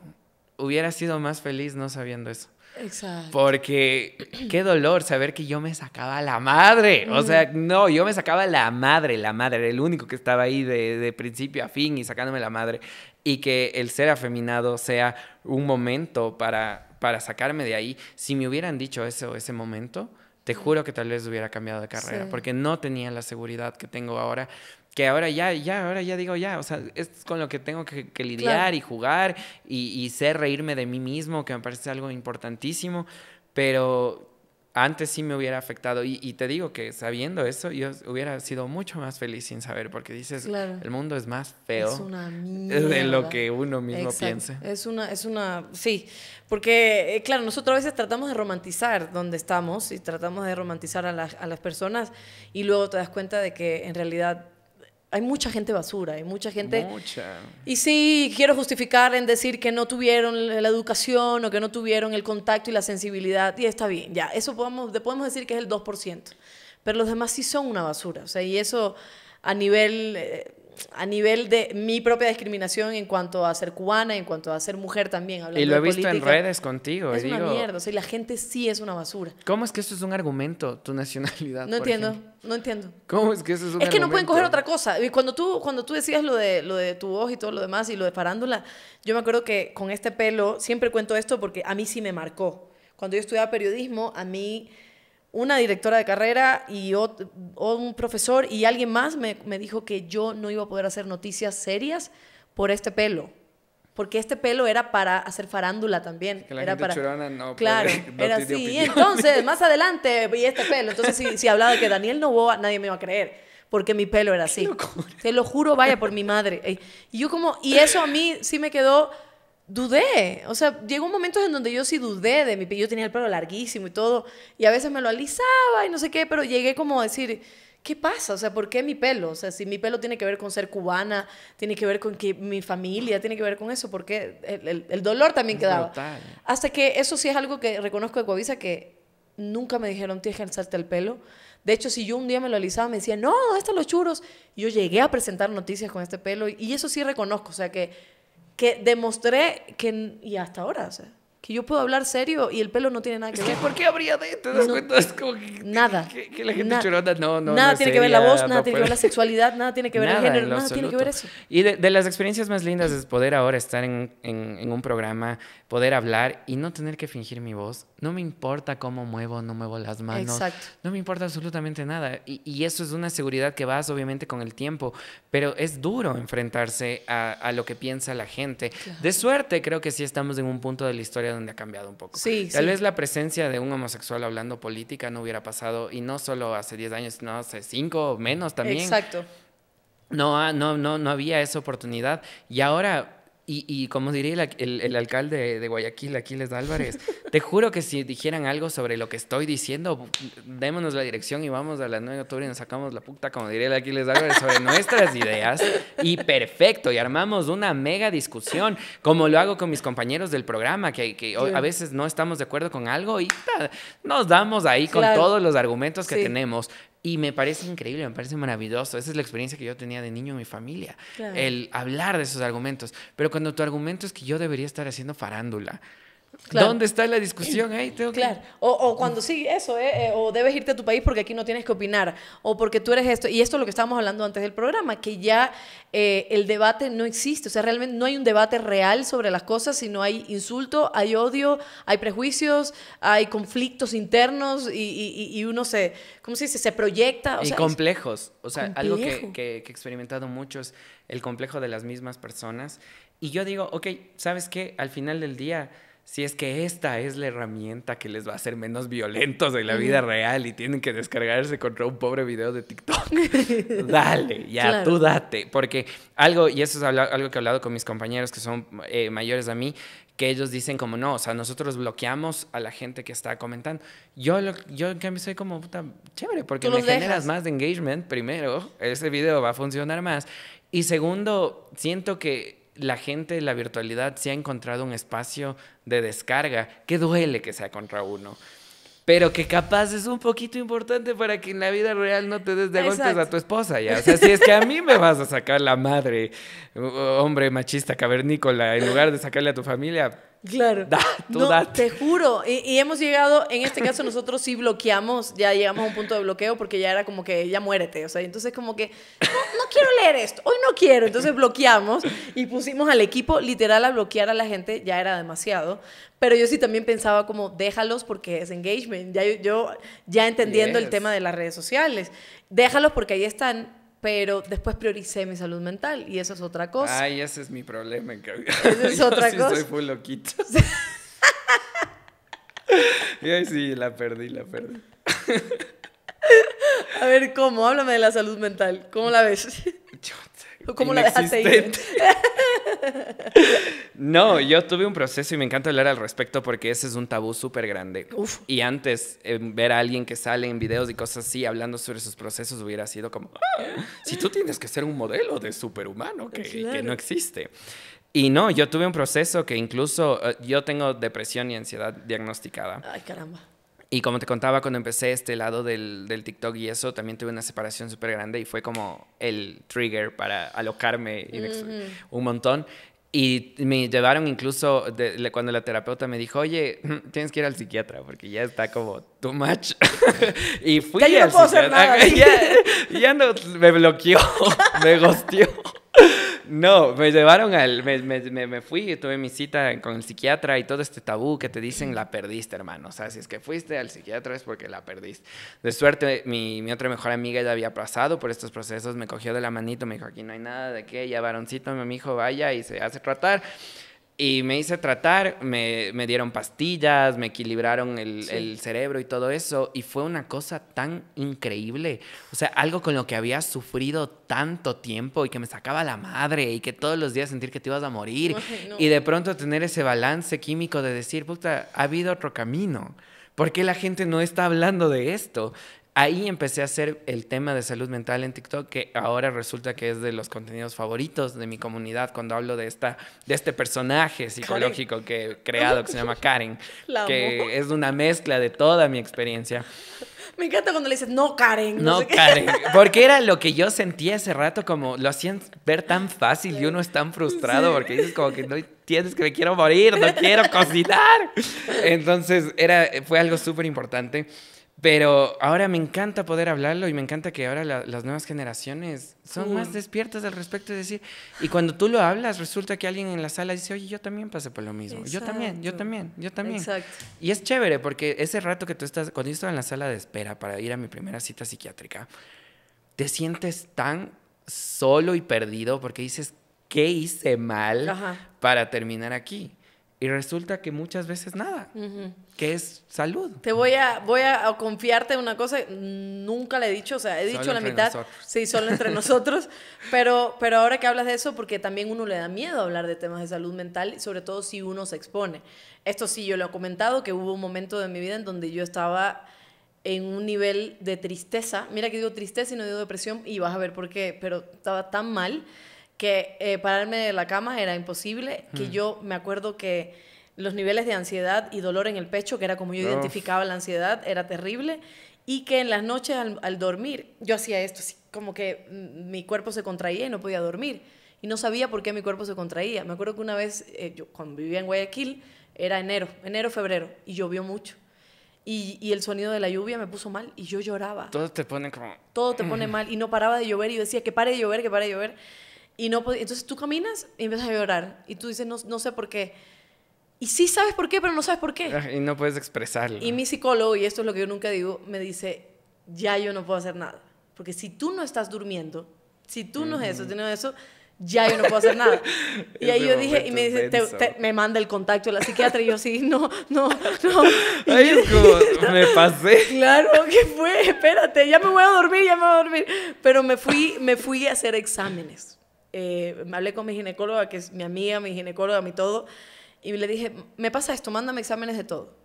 Hubiera sido más feliz no sabiendo eso. Exacto. Porque qué dolor saber que yo me sacaba la madre. O sea, no, yo me sacaba la madre, la madre. el único que estaba ahí de, de principio a fin y sacándome la madre. Y que el ser afeminado sea un momento para, para sacarme de ahí. Si me hubieran dicho eso, ese momento, te juro que tal vez hubiera cambiado de carrera, porque no tenía la seguridad que tengo ahora, que ahora ya, ya, ahora ya digo ya, o sea, es con lo que tengo que, lidiar y jugar y, y sé reírme de mí mismo, que me parece algo importantísimo, pero antes sí me hubiera afectado. Y, te digo que sabiendo eso, yo hubiera sido mucho más feliz sin saber, porque dices, el mundo es más feo de lo que uno mismo piensa. Es una, es una, sí, porque eh, claro, nosotros a veces tratamos de romantizar donde estamos y tratamos de romantizar a, a las personas y luego te das cuenta de que en realidad hay mucha gente basura, hay mucha gente... Mucha. Y sí, quiero justificar en decir que no tuvieron la educación o que no tuvieron el contacto y la sensibilidad, y está bien, ya, eso podemos, podemos decir que es el 2%, pero los demás sí son una basura, o sea, y eso a nivel... Eh, a nivel de mi propia discriminación en cuanto a ser cubana, en cuanto a ser mujer también. Hablando y lo he visto en redes contigo. Es una mierda, o la gente sí es una basura. ¿Cómo es que eso es un argumento, tu nacionalidad? No entiendo, no entiendo. ¿Cómo es que eso es un argumento? Es que no pueden coger otra cosa. Y cuando tú, cuando tú decías lo de, lo de tu voz y todo lo demás y lo de parándola, yo me acuerdo que con este pelo, siempre cuento esto porque a mí sí me marcó. Cuando yo estudiaba periodismo, a mí una directora de carrera y un profesor y alguien más me, dijo que yo no iba a poder hacer noticias serias por este pelo. Porque este pelo era para hacer farándula también. era para... no claro, era así. Y entonces, más adelante, y este pelo. Entonces, si, si hablaba de que Daniel Novoa, nadie me iba a creer porque mi pelo era así. Te lo juro, vaya por mi madre. Y yo como, y eso a mí sí me quedó dudé. O sea, llegó un momento en donde yo sí dudé de mi pelo. Yo tenía el pelo larguísimo y todo. Y a veces me lo alisaba y no sé qué, pero llegué como a decir, ¿qué pasa? O sea, ¿por qué mi pelo? O sea, si mi pelo tiene que ver con ser cubana, tiene que ver con que mi familia, tiene que ver con eso, porque el, el, dolor también quedaba. Hasta que eso sí es algo que reconozco de Coavisa que nunca me dijeron tienes que alzarte el pelo. De hecho, si yo un día me lo alisaba, me decían, no, están los churos. Yo llegué a presentar noticias con este pelo y eso sí reconozco, o sea que que demostré que, y hasta ahora, o que yo puedo hablar serio y el pelo no tiene nada que ver. ¿Por qué habría de? ¿Te das cuenta? Es como que, nada. Que, la gente nada, no, no. Nada tiene que ver la voz, nada tiene que ver la sexualidad, nada tiene que ver el género, nada tiene que ver eso. Y de, las experiencias más lindas es poder ahora estar en, en, un programa, poder hablar y no tener que fingir mi voz. No me importa cómo muevo, no muevo las manos. Exacto. No me importa absolutamente nada. Y, y eso es una seguridad que vas obviamente con el tiempo, pero es duro enfrentarse a, a lo que piensa la gente. De suerte creo que sí estamos en un punto de la historia donde ha cambiado un poco. Tal vez la presencia de un homosexual hablando política no hubiera pasado, y no solo hace 10 años, sino hace 5 o menos también. Exacto. No, no, no, no había esa oportunidad. Y ahora y, como diría el, alcalde de Guayaquil, Aquiles Álvarez, te juro que si dijeran algo sobre lo que estoy diciendo, démonos la dirección y vamos a la 9 de octubre y nos sacamos la puta, como diría Aquiles Álvarez, sobre nuestras ideas. Y perfecto, y armamos una mega discusión, como lo hago con mis compañeros del programa, que, que a veces no estamos de acuerdo con algo y nos damos ahí con todos los argumentos que tenemos. Y me parece increíble, me parece maravilloso. Esa es la experiencia que yo tenía de niño en mi familia, el hablar de esos argumentos. Pero cuando tu argumento es que yo debería estar haciendo farándula, ¿Dónde está la discusión ahí? Tengo claro. O, o, cuando sí, eso, eh, eh, o debes irte a tu país porque aquí no tienes que opinar, o porque tú eres esto. Y esto es lo que estábamos hablando antes del programa, que ya eh, el debate no existe. O sea, realmente no hay un debate real sobre las cosas, sino hay insulto, hay odio, hay prejuicios, hay conflictos internos y, y, y uno se, ¿cómo se dice? Se proyecta. y complejos. O sea, algo que, que, que he experimentado mucho es el complejo de las mismas personas. Y yo digo, ok, ¿sabes qué? Al final del día si es que esta es la herramienta que les va a hacer menos violentos en la vida real y tienen que descargarse contra un pobre video de TikTok, dale, ya tú date. Porque algo, y eso es algo que he hablado con mis compañeros que son eh, mayores a mí, que ellos dicen como no, o sea, nosotros bloqueamos a la gente que está comentando. Yo, yo en cambio soy como, puta, chévere, porque me generas más de engagement, primero, ese video va a funcionar más. Y segundo, siento que la gente la virtualidad se ha encontrado un espacio de descarga, que duele que sea contra uno, pero que capaz es un poquito importante para que en la vida real no te des de a tu esposa, ya. O sea, si es que a mí me vas a sacar la madre, hombre machista cavernícola, en lugar de sacarle a tu familia, Claro. no, Te juro. Y, hemos llegado, en este caso nosotros sí bloqueamos, ya llegamos a un punto de bloqueo porque ya era como que ya muérete. O sea, entonces como que no, quiero leer esto, hoy no quiero. Entonces bloqueamos y pusimos al equipo literal a bloquear a la gente, ya era demasiado. Pero yo sí también pensaba como déjalos porque es engagement. Ya yo, ya entendiendo el tema de las redes sociales. Déjalos porque ahí están pero después prioricé mi salud mental y eso es otra cosa. Ay, ese es mi problema. Esa es otra sí cosa. Soy muy loquito. y ahí sí, la perdí, la perdí. A ver, ¿cómo? Háblame de la salud mental. ¿Cómo la ves? ¿Cómo no, yo tuve un proceso y me encanta hablar al respecto porque ese es un tabú súper grande. Y antes, em, ver a alguien que sale en videos y cosas así hablando sobre sus procesos hubiera sido como, ah, si tú tienes que ser un modelo de superhumano que, no existe. Y no, yo tuve un proceso que incluso eh, yo tengo depresión y ansiedad diagnosticada. Ay, caramba. Y como te contaba, cuando empecé este lado del, TikTok y eso, también tuve una separación súper grande y fue como el trigger para alocarme un montón. Y me llevaron incluso, cuando la terapeuta me dijo, oye, tienes que ir al psiquiatra porque ya está como too much. y fui ya al no ya, ya me bloqueó, me gosteó. No, me llevaron al. Me, me, me, fui, tuve mi cita con el psiquiatra y todo este tabú que te dicen la perdiste, hermano. O sea, si es que fuiste al psiquiatra es porque la perdiste. De suerte, mi, otra mejor amiga ya había pasado por estos procesos, me cogió de la manito, me dijo: aquí no hay nada de qué, ya varoncito, mi hijo, vaya y se hace tratar. Y me hice tratar, me, dieron pastillas, me equilibraron el, cerebro y todo eso. Y fue una cosa tan increíble. O sea, algo con lo que había sufrido tanto tiempo y que me sacaba la madre y que todos los días sentir que te ibas a morir. Y de pronto tener ese balance químico de decir, puta, ha habido otro camino. ¿Por qué la gente no está hablando de esto? ahí empecé a hacer el tema de salud mental en TikTok, que ahora resulta que es de los contenidos favoritos de mi comunidad cuando hablo de, esta, de este personaje psicológico que he creado, que se llama Karen, que es una mezcla de toda mi experiencia. Me encanta cuando le dices, no, Karen. No, Karen. Porque era lo que yo sentía ese rato, como lo hacían ver tan fácil y uno es tan frustrado porque dices, como que no entiendes que me quiero morir, no quiero cocinar. Entonces, era, fue algo súper importante. Pero ahora me encanta poder hablarlo y me encanta que ahora las nuevas generaciones son más mm. despiertas al respecto de decir, y cuando tú lo hablas, resulta que alguien en la sala dice, oye, yo también pasé por lo mismo, yo también, yo también, yo también. Exacto. Y es chévere porque ese rato que tú estás, cuando yo estaba en la sala de espera para ir a mi primera cita psiquiátrica, te sientes tan solo y perdido porque dices, ¿qué hice mal para terminar aquí? y resulta que muchas veces nada, que es salud. Te voy a, voy a confiarte una cosa, nunca le he dicho, o sea, he dicho la mitad, sí, solo entre nosotros, pero, pero ahora que hablas de eso, porque también uno le da miedo hablar de temas de salud mental, sobre todo si uno se expone. Esto sí, yo lo he comentado, que hubo un momento de mi vida en donde yo estaba en un nivel de tristeza, mira que digo tristeza y no digo depresión, y vas a ver por qué, pero estaba tan mal que eh, pararme de la cama era imposible, que mm. yo me acuerdo que los niveles de ansiedad y dolor en el pecho, que era como yo identificaba la ansiedad, era terrible, y que en las noches al, dormir yo hacía esto, como que mm, mi cuerpo se contraía y no podía dormir, y no sabía por qué mi cuerpo se contraía. Me acuerdo que una vez, eh, yo cuando vivía en Guayaquil, era enero, enero, febrero, y llovió mucho. Y, el sonido de la lluvia me puso mal y yo lloraba. Todo te pone como... Todo te pone mal y no paraba de llover y yo decía que pare de llover, que pare de llover. Y no entonces tú caminas y empiezas a llorar. Y tú dices, no, no sé por qué. Y sí sabes por qué, pero no sabes por qué. Ah, y no puedes expresarlo. Y mi psicólogo, y esto es lo que yo nunca digo, me dice, ya yo no puedo hacer nada. Porque si tú no estás durmiendo, si tú no es eso, eso, ya yo no puedo hacer nada. y ahí yo dije, y me dice, te, me manda el contacto de la psiquiatra, y yo sí, no, no, no. Ahí es como, me pasé. Claro, ¿qué fue? Espérate, ya me voy a dormir, ya me voy a dormir. Pero me fui, me fui a hacer exámenes me eh, hablé con mi ginecóloga, que es mi amiga, mi ginecóloga, mi todo, y le dije, me pasa esto, mándame exámenes de todo.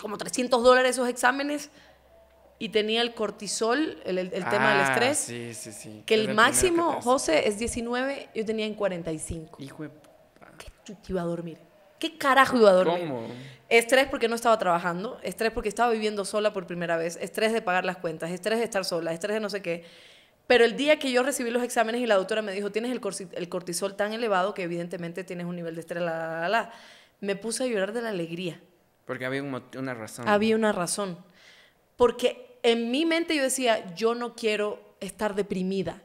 como 300 dólares esos exámenes. Y tenía el cortisol, el, el, tema del ah, estrés. Sí, sí, sí. Que el, máximo, José, es 19, yo tenía en 45. Hijo de puta. ¿Qué iba a dormir? ¿Qué carajo iba a dormir? ¿Cómo? Estrés porque no estaba trabajando, estrés porque estaba viviendo sola por primera vez, estrés de pagar las cuentas, estrés de estar sola, estrés de no sé qué. Pero el día que yo recibí los exámenes y la doctora me dijo, tienes el, cortisol tan elevado que evidentemente tienes un nivel de estrés, la, me puse a llorar de la alegría. Porque había una razón. Había una razón. Porque en mi mente yo decía, yo no quiero estar deprimida.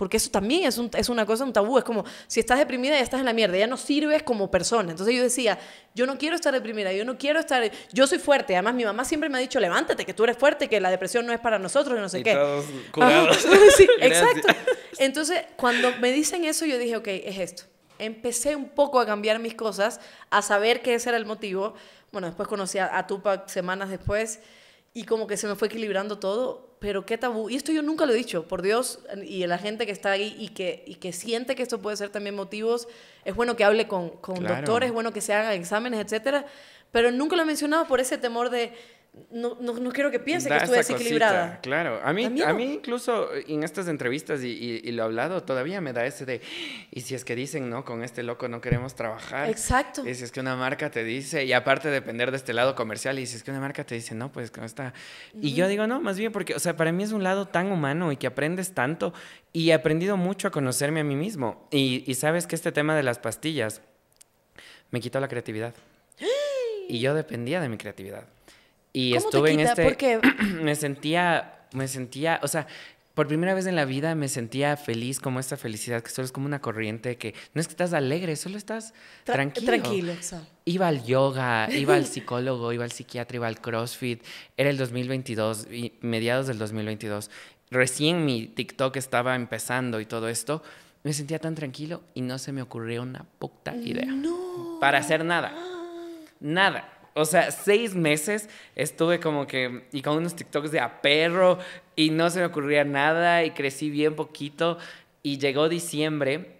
Porque eso también es, una cosa, un tabú. Es como, si estás deprimida, ya estás en la mierda, ya no sirves como persona. Entonces yo decía, yo no quiero estar deprimida, yo no quiero estar. Yo soy fuerte. Además, mi mamá siempre me ha dicho, levántate, que tú eres fuerte, que la depresión no es para nosotros, y no sé qué. exacto. Entonces, cuando me dicen eso, yo dije, ok, es esto. Empecé un poco a cambiar mis cosas, a saber que ese era el motivo. Bueno, después conocí a Tupac semanas después y como que se me fue equilibrando todo, pero qué tabú. Y esto yo nunca lo he dicho, por Dios, y la gente que está ahí y que, y que siente que esto puede ser también motivos, es bueno que hable con, con doctores, es bueno que se hagan exámenes, etcétera, pero nunca lo he mencionado por ese temor de no, no, quiero que piense que estuve desequilibrada. claro, a mí, a mí incluso en estas entrevistas y, lo he hablado todavía me da ese de, y si es que dicen, no, con este loco no queremos trabajar. Exacto. Y si es que una marca te dice, y aparte de depender de este lado comercial, y si es que una marca te dice, no, pues no está Y yo digo, no, más bien porque, o sea, para mí es un lado tan humano y que aprendes tanto y he aprendido mucho a conocerme a mí mismo. y sabes que este tema de las pastillas me quitó la creatividad. y yo dependía de mi creatividad. Y estuve en este. Porque... me sentía. Me sentía. O sea, por primera vez en la vida me sentía feliz, como esta felicidad, que solo es como una corriente, que no es que estás alegre, solo estás tranquilo. Tranquilo, Iba al yoga, iba al psicólogo, iba al psiquiatra, iba al CrossFit. Era el 2022, mediados del 2022. Recién mi TikTok estaba empezando y todo esto. Me sentía tan tranquilo y no se me ocurrió una puta idea. Para hacer nada. Ah. Nada. O sea, seis meses estuve como que, y con unos TikToks de a perro, y no se me ocurría nada, y crecí bien poquito, y llegó diciembre,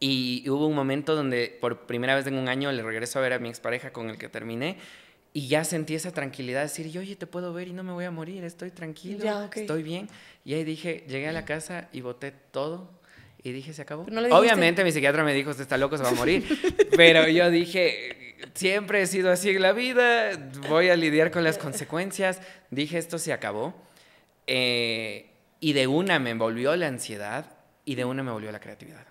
y hubo un momento donde por primera vez en un año le regreso a ver a mi expareja con el que terminé, y ya sentí esa tranquilidad decir decir, oye, te puedo ver y no me voy a morir, estoy tranquilo, estoy bien. Y ahí dije, llegué a la casa y boté todo y dije, se acabó. Obviamente mi psiquiatra me dijo, usted está loco, se va a morir. Pero yo dije, siempre he sido así en la vida, voy a lidiar con las consecuencias. Dije, esto se acabó. Eh, y de una me envolvió la ansiedad y de una me volvió la creatividad.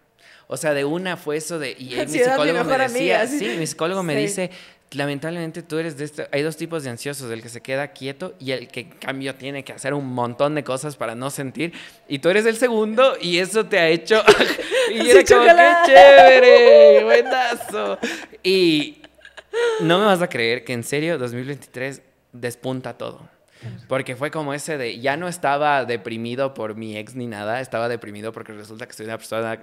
O sea, de una fue eso de... Y mi psicólogo me decía, sí. mi psicólogo me dice, lamentablemente tú eres de esto. hay dos tipos de ansiosos, el que se queda quieto y el que en cambio tiene que hacer un montón de cosas para no sentir, y tú eres el segundo y eso te ha hecho, y era como, ¡qué chévere! ¡Buenazo! Y no me vas a creer que en serio 2023 despunta todo. Porque fue como ese de, ya no estaba deprimido por mi ex ni nada, estaba deprimido porque resulta que soy una persona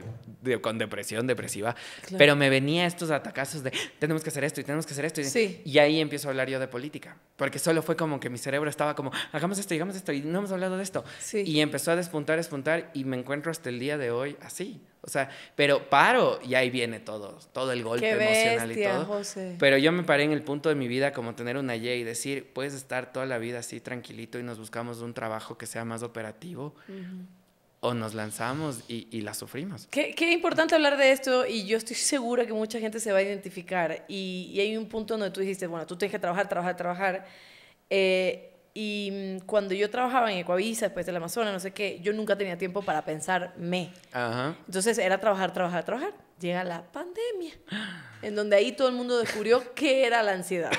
con depresión, depresiva, pero me venía estos atacazos de, tenemos que hacer esto y tenemos que hacer esto. Y, ahí empiezo a hablar yo de política, porque solo fue como que mi cerebro estaba como, hagamos esto, hagamos esto, y no hemos hablado de esto. Y empezó a despuntar, despuntar, y me encuentro hasta el día de hoy así. O sea, pero paro y ahí viene todo, todo el golpe emocional y todo. Pero yo me paré en el punto de mi vida como tener una Y y decir, puedes estar toda la vida así tranquilito y nos buscamos un trabajo que sea más operativo. o nos lanzamos y, y la sufrimos. Qué, qué, importante hablar de esto y yo estoy segura que mucha gente se va a identificar y, y hay un punto donde tú dijiste, bueno, tú tienes que trabajar, trabajar, trabajar. Eh, y mm, cuando yo trabajaba en Ecoavisa, después del Amazonas, no sé qué, yo nunca tenía tiempo para pensarme. Ajá. Entonces era trabajar, trabajar, trabajar. Llega la pandemia, en donde ahí todo el mundo descubrió qué era la ansiedad,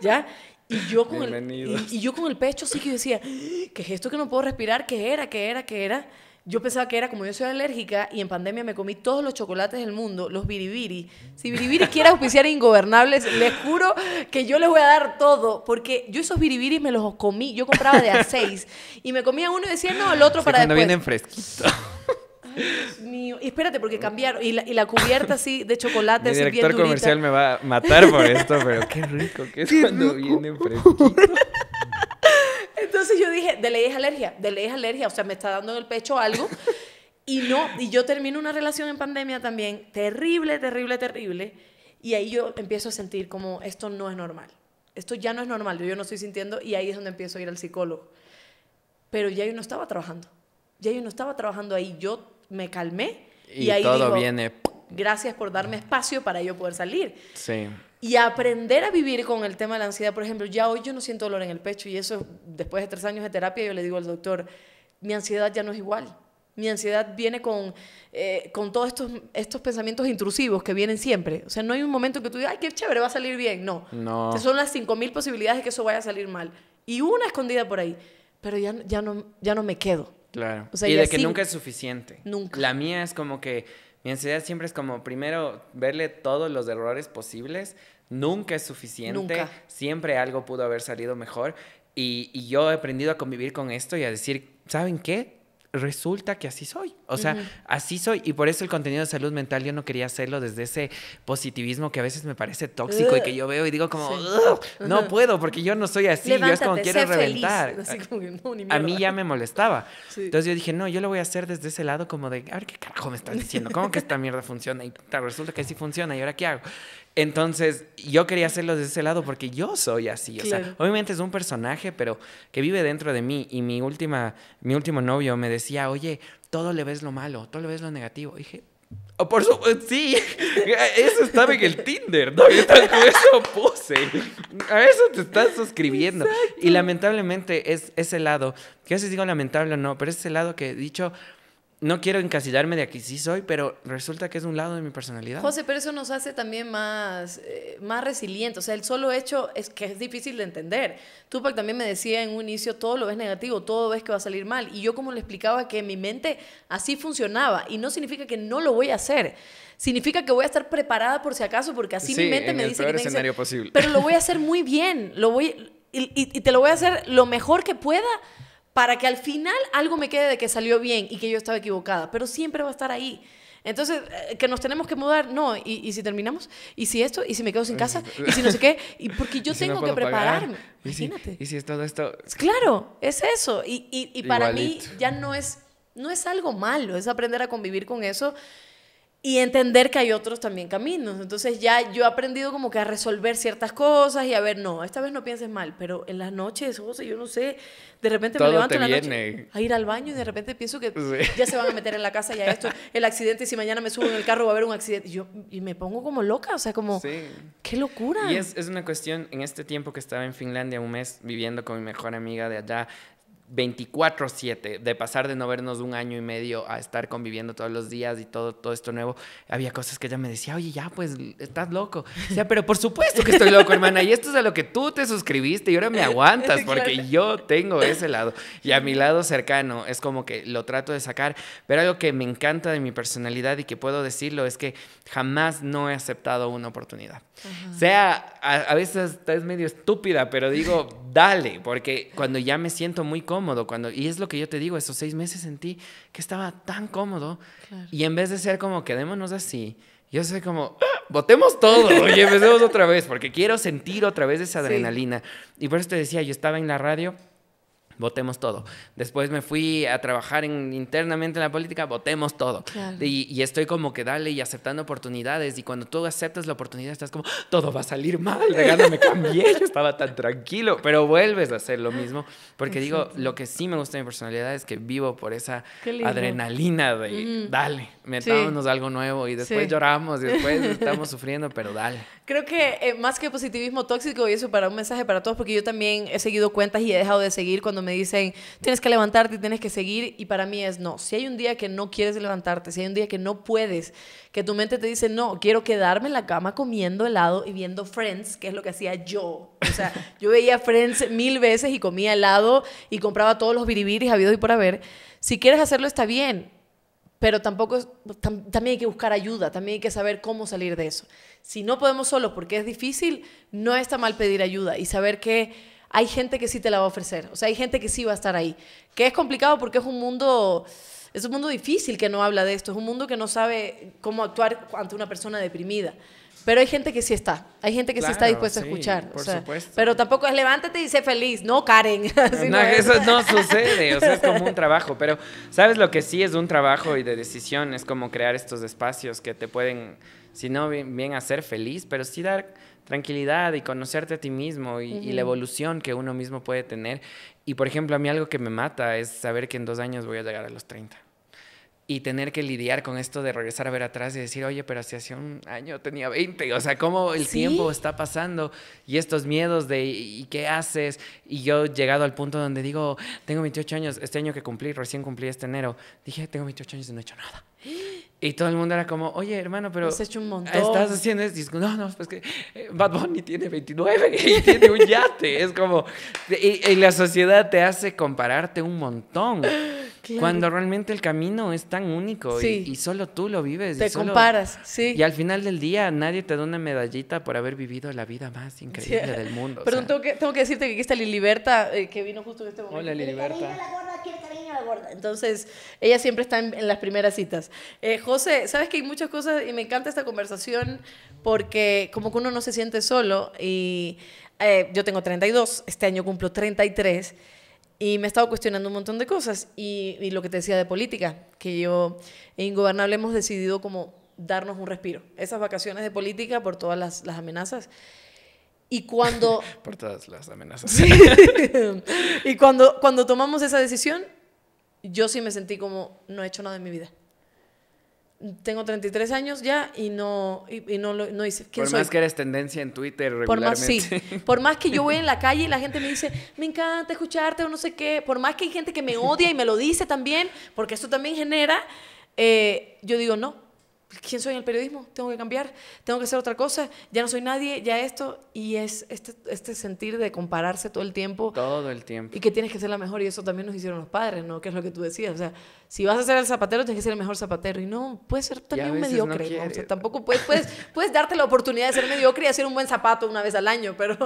¿ya? Y yo con, el, y, yo con el pecho sí que decía, ah, ¿qué es esto que no puedo respirar? ¿Qué era? ¿Qué era? ¿Qué era? yo pensaba que era como yo soy alérgica y en pandemia me comí todos los chocolates del mundo, los biribiri. Si biribiri quiere auspiciar ingobernables, les juro que yo les voy a dar todo, porque yo esos biribiri me los comí, yo compraba de a seis y me comía uno y decía, no, el otro para cuando vienen fresquitos. mío. espérate, porque cambiaron. Y la, cubierta así de chocolate. El director comercial me va a matar por esto, pero qué rico que es cuando vienen Entonces yo dije, de ley es alergia, de ley es alergia, o sea, me está dando en el pecho algo. Y no, y yo termino una relación en pandemia también, terrible, terrible, terrible. Y ahí yo empiezo a sentir como esto no es normal. Esto ya no es normal, yo no estoy sintiendo y ahí es donde empiezo a ir al psicólogo. Pero ya yo no estaba trabajando. Ya yo no estaba trabajando ahí, yo me calmé y, ahí todo digo, viene gracias por darme espacio para yo poder salir. Sí. Y aprender a vivir con el tema de la ansiedad, por ejemplo, ya hoy yo no siento dolor en el pecho y eso después de tres años de terapia yo le digo al doctor, mi ansiedad ya no es igual. Mi ansiedad viene con, eh, con todos estos, estos pensamientos intrusivos que vienen siempre. O sea, no hay un momento que tú digas, ay, qué chévere, va a salir bien. No. no. son las cinco mil posibilidades de que eso vaya a salir mal. Y una escondida por ahí. Pero ya, ya, no, ya no me quedo. Claro. y de que nunca es suficiente. Nunca. La mía es como que mi ansiedad siempre es como primero verle todos los errores posibles. Nunca es suficiente. Siempre algo pudo haber salido mejor. Y, y yo he aprendido a convivir con esto y a decir, ¿saben qué? resulta que así soy. O sea, así soy. Y por eso el contenido de salud mental yo no quería hacerlo desde ese positivismo que a veces me parece tóxico y que yo veo y digo como, no puedo porque yo no soy así. yo es como quiero reventar. a mí ya me molestaba. Entonces yo dije, no, yo lo voy a hacer desde ese lado como de, a ver qué carajo me estás diciendo. ¿Cómo que esta mierda funciona? Y resulta que sí funciona. ¿Y ahora qué hago? Entonces, yo quería hacerlo de ese lado porque yo soy así. O sea, obviamente es un personaje, pero que vive dentro de mí. Y mi, última, mi último novio me decía, oye, todo le ves lo malo, todo le ves lo negativo. Y dije, oh, por supuesto, sí, eso estaba en el Tinder, ¿no? Yo eso puse. A eso te estás suscribiendo. Y lamentablemente es ese lado, que a digo lamentable o no, pero es ese lado que he dicho no quiero encasillarme de aquí sí soy, pero resulta que es un lado de mi personalidad. José, pero eso nos hace también más, eh, más resilientes. O sea, el solo hecho es que es difícil de entender. Tupac también me decía en un inicio, todo lo ves negativo, todo ves que va a salir mal. Y yo como le explicaba que mi mente así funcionaba. Y no significa que no lo voy a hacer. Significa que voy a estar preparada por si acaso, porque así mi mente me, dice que escenario Posible. Pero lo voy a hacer muy bien. Lo voy, y te lo voy a hacer lo mejor que pueda para que al final algo me quede de que salió bien y que yo estaba equivocada, pero siempre va a estar ahí. Entonces, eh, que nos tenemos que mudar, no, y, si terminamos, y si esto, y si me quedo sin casa, y si no sé qué, y porque yo tengo que prepararme. Imagínate. ¿Y si, es todo esto. Claro, es eso. Y, para mí ya no es, no es algo malo, es aprender a convivir con eso y entender que hay otros también caminos. Entonces ya yo he aprendido como que a resolver ciertas cosas y a ver, no, esta vez no pienses mal, pero en las noches, José, yo no sé, de repente me levanto en la noche a ir al baño y de repente pienso que ya se van a meter en la casa, ya esto, el accidente, y si mañana me subo en el carro va a haber un accidente. Y yo y me pongo como loca, o sea, como, qué locura. Y es una cuestión, en este tiempo que estaba en Finlandia, un mes viviendo con mi mejor amiga de allá, 24/7, de pasar de no vernos un año y medio a estar conviviendo todos los días y todo, todo esto nuevo, había cosas que ella me decía, oye, ya, pues estás loco. O sea, pero por supuesto que estoy loco, hermana, y esto es a lo que tú te suscribiste y ahora me aguantas porque yo tengo ese lado. Y a mi lado cercano es como que lo trato de sacar, pero algo que me encanta de mi personalidad y que puedo decirlo es que jamás no he aceptado una oportunidad. o Sea, a, veces es medio estúpida, pero digo, dale, porque cuando ya me siento muy cómodo, cuando, y es lo que yo te digo, esos seis meses sentí que estaba tan cómodo. Y en vez de ser como, quedémonos así, yo soy como, votemos ah, botemos todo y empecemos otra vez, porque quiero sentir otra vez esa adrenalina. Y por eso te decía, yo estaba en la radio votemos todo. Después me fui a trabajar internamente en la política, votemos todo. Y, estoy como que dale y aceptando oportunidades. Y cuando tú aceptas la oportunidad, estás como, ah, todo va a salir mal, Regáname me cambié, estaba tan tranquilo, pero vuelves a hacer lo mismo. Porque digo, lo que sí me gusta de mi personalidad es que vivo por esa adrenalina de, dale, metámonos algo nuevo y después lloramos, y después estamos sufriendo, pero dale. Creo que eh, más que positivismo tóxico, y eso para un mensaje para todos, porque yo también he seguido cuentas y he dejado de seguir cuando me dicen tienes que levantarte y tienes que seguir, y para mí es no. Si hay un día que no quieres levantarte, si hay un día que no puedes, que tu mente te dice no, quiero quedarme en la cama comiendo helado y viendo Friends, que es lo que hacía yo. O sea, yo veía Friends mil veces y comía helado y compraba todos los biribiris habidos y por haber. Si quieres hacerlo, está bien pero tampoco pues, también hay que buscar ayuda, también hay que saber cómo salir de eso. Si no podemos solos porque es difícil, no está mal pedir ayuda y saber que hay gente que sí te la va a ofrecer, o sea, hay gente que sí va a estar ahí, que es complicado porque es un mundo es un mundo difícil que no habla de esto, es un mundo que no sabe cómo actuar ante una persona deprimida. Pero hay gente que sí está, hay gente que sí está dispuesta a escuchar. Por supuesto. Pero tampoco es levántate y sé feliz, no Karen. no, eso no sucede, o sea, es como un trabajo, pero sabes lo que sí es un trabajo y de decisión, es como crear estos espacios que te pueden, si no bien, hacer feliz, pero sí dar tranquilidad y conocerte a ti mismo y, y la evolución que uno mismo puede tener. Y por ejemplo, a mí algo que me mata es saber que en dos años voy a llegar a los 30 y tener que lidiar con esto de regresar a ver atrás y decir, oye, pero si hace un año tenía 20, o sea, cómo el tiempo está pasando y estos miedos de ¿y qué haces? Y yo he llegado al punto donde digo, tengo 28 años, este año que cumplí, recién cumplí este enero, dije, tengo 28 años y no he hecho nada. Y todo el mundo era como, oye, hermano, pero... Has hecho un montón. Estás haciendo esto. No, no, pues que eh, Bad Bunny tiene 29 y tiene un yate. es como... Y, y la sociedad te hace compararte un montón. Cuando realmente el camino es tan único y, solo tú lo vives. Te comparas, sí. Y al final del día nadie te da una medallita por haber vivido la vida más increíble del mundo. Perdón, tengo, que, decirte que aquí está Liliberta, eh, que vino justo en este momento. Hola Liliberta. la cariño la Entonces, ella siempre está en, las primeras citas. Eh, José, sabes que hay muchas cosas y me encanta esta conversación porque como que uno no se siente solo y eh, yo tengo 32, este año cumplo 33 y me he estado cuestionando un montón de cosas. Y, lo que te decía de política, que yo en Ingobernable hemos decidido como darnos un respiro. Esas vacaciones de política por todas las, las amenazas. Y cuando... por todas las amenazas. Sí. y cuando, cuando tomamos esa decisión, yo sí me sentí como, no he hecho nada en mi vida tengo 33 años ya y no, y, no, lo, no hice. por más que eres tendencia en Twitter regularmente. Por más, Por más que yo voy en la calle y la gente me dice, me encanta escucharte o no sé qué. Por más que hay gente que me odia y me lo dice también, porque eso también genera, eh, yo digo, no, ¿quién soy en el periodismo? Tengo que cambiar, tengo que hacer otra cosa, ya no soy nadie, ya esto. Y es este, este sentir de compararse todo el tiempo. Todo el tiempo. Y que tienes que ser la mejor, y eso también nos hicieron los padres, ¿no? Que es lo que tú decías. O sea, si vas a ser el zapatero, tienes que ser el mejor zapatero. Y no, puedes ser también un mediocre. O sea, tampoco puedes, puedes, puedes darte la oportunidad de ser mediocre y hacer un buen zapato una vez al año, pero,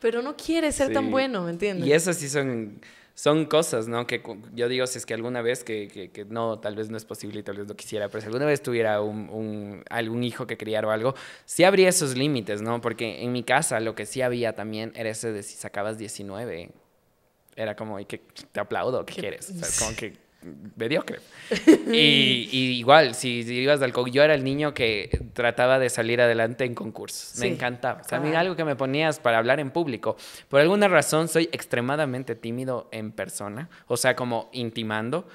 pero no quieres ser tan bueno, ¿me entiendes? Y eso sí son son cosas, ¿no? Que yo digo, si es que alguna vez, que, no, tal vez no es posible y tal vez no quisiera, pero si alguna vez tuviera un, algún hijo que criar o algo, sí habría esos límites, ¿no? Porque en mi casa lo que sí había también era ese de si sacabas 19, era como, y que te aplaudo, ¿qué, quieres? O que mediocre. y, y, igual, si, ibas al yo era el niño que trataba de salir adelante en concursos. Me encantaba. O algo que me ponías para hablar en público. Por alguna razón soy extremadamente tímido en persona, o sea, como intimando.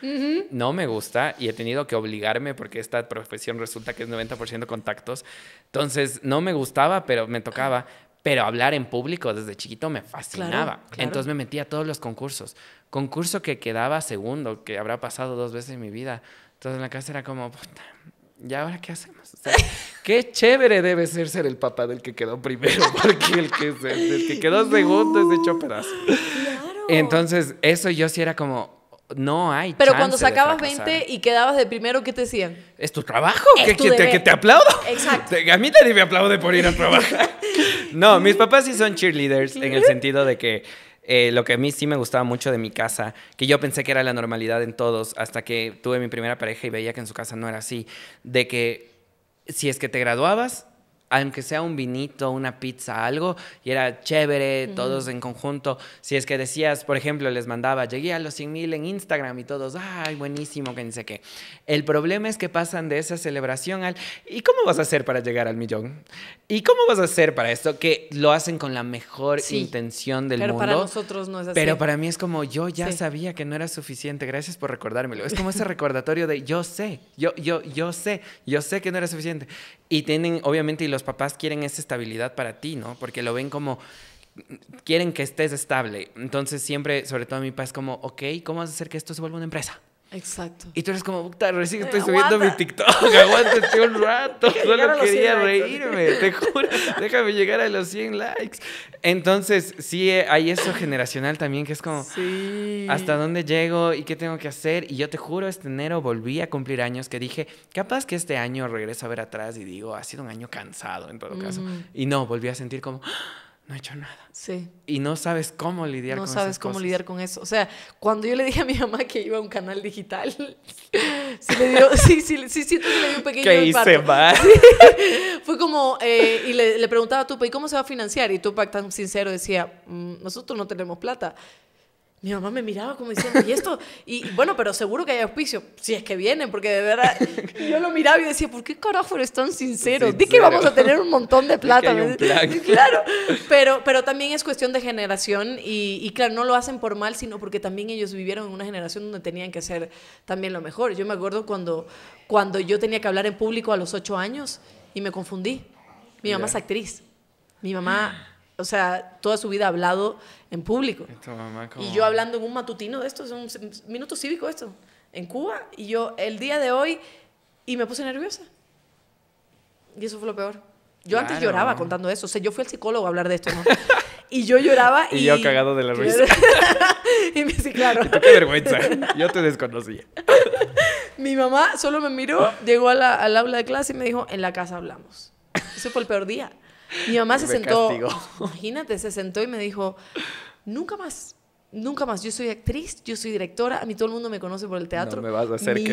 No me gusta y he tenido que obligarme porque esta profesión resulta que es 90% contactos. Entonces, no me gustaba, pero me tocaba pero hablar en público desde chiquito me fascinaba. Entonces me metía a todos los concursos. Concurso que quedaba segundo, que habrá pasado dos veces en mi vida. Entonces en la casa era como, puta, ¿y ahora qué hacemos? qué chévere debe ser ser el papá del que quedó primero, porque el que, quedó segundo es de pedazo. Entonces, eso yo sí era como, no hay. Pero cuando sacabas 20 y quedabas de primero, ¿qué te decían? Es tu trabajo, que, te, que, aplaudo. Exacto. A mí nadie me aplaude por ir a trabajar. no, mis papás sí son cheerleaders en el sentido de que eh, lo que a mí sí me gustaba mucho de mi casa, que yo pensé que era la normalidad en todos, hasta que tuve mi primera pareja y veía que en su casa no era así, de que si es que te graduabas, aunque sea un vinito, una pizza, algo, y era chévere, todos en conjunto. Si es que decías, por ejemplo, les mandaba, llegué a los 100 mil en Instagram y todos, ay, buenísimo, que ni sé qué. El problema es que pasan de esa celebración al, ¿y cómo vas a hacer para llegar al millón? ¿Y cómo vas a hacer para esto? Que lo hacen con la mejor intención del mundo. Pero para nosotros no es así. Pero para mí es como, yo ya sabía que no era suficiente, gracias por recordármelo. Es como ese recordatorio de, yo sé, yo, yo, yo sé, yo sé que no era suficiente. Y tienen, obviamente, y los papás quieren esa estabilidad para ti, ¿no? Porque lo ven como quieren que estés estable. Entonces siempre, sobre todo mi papá es como, ok, ¿cómo vas a hacer que esto se vuelva una empresa? Exacto. Y tú eres como, puta, recién estoy eh, subiendo mi TikTok, aguántate un rato, solo quería reírme, te juro, déjame llegar a los 100 likes. Entonces, sí, eh, hay eso generacional también, que es como, ¿hasta dónde llego y qué tengo que hacer? Y yo te juro, este enero volví a cumplir años que dije, capaz que este año regreso a ver atrás y digo, ha sido un año cansado en todo caso. Mm. Y no, volví a sentir como no he hecho nada. Sí. Y no sabes cómo lidiar no con eso. No sabes cómo lidiar con eso. O sea, cuando yo le dije a mi mamá que iba a un canal digital, sí le dio, sí, sí, sí, sí le dio un pequeño que hice mal? Fue como, eh, y le, le, preguntaba a ¿y cómo se va a financiar? Y Tupac tan sincero decía, mm, nosotros no tenemos plata mi mamá me miraba como diciendo, ¿y esto? Y, bueno, pero seguro que hay auspicio, si es que vienen, porque de verdad, yo lo miraba y decía, ¿por qué carajo eres tan sincero? Di que vamos a tener un montón de plata. claro, pero, pero también es cuestión de generación y, claro, no lo hacen por mal, sino porque también ellos vivieron en una generación donde tenían que hacer también lo mejor. Yo me acuerdo cuando, cuando yo tenía que hablar en público a los ocho años y me confundí. Mi mamá es actriz. Mi mamá, o sea, toda su vida ha hablado en público. Y, yo hablando en un matutino de esto, es un minuto cívico esto, en Cuba, y yo el día de hoy, y me puse nerviosa. Y eso fue lo peor. Yo antes lloraba contando eso, o sea, yo fui el psicólogo a hablar de esto, ¿no? Y yo lloraba y... Y yo cagado de la risa. y me dice, claro. qué vergüenza, yo te desconocía. Mi mamá solo me miró, llegó al aula de clase y me dijo, en la casa hablamos. Ese fue el peor día. Mi mamá se sentó, imagínate, se sentó y me dijo, nunca más, nunca más, yo soy actriz, yo soy directora, a mí todo el mundo me conoce por el teatro. No me vas a hacer mi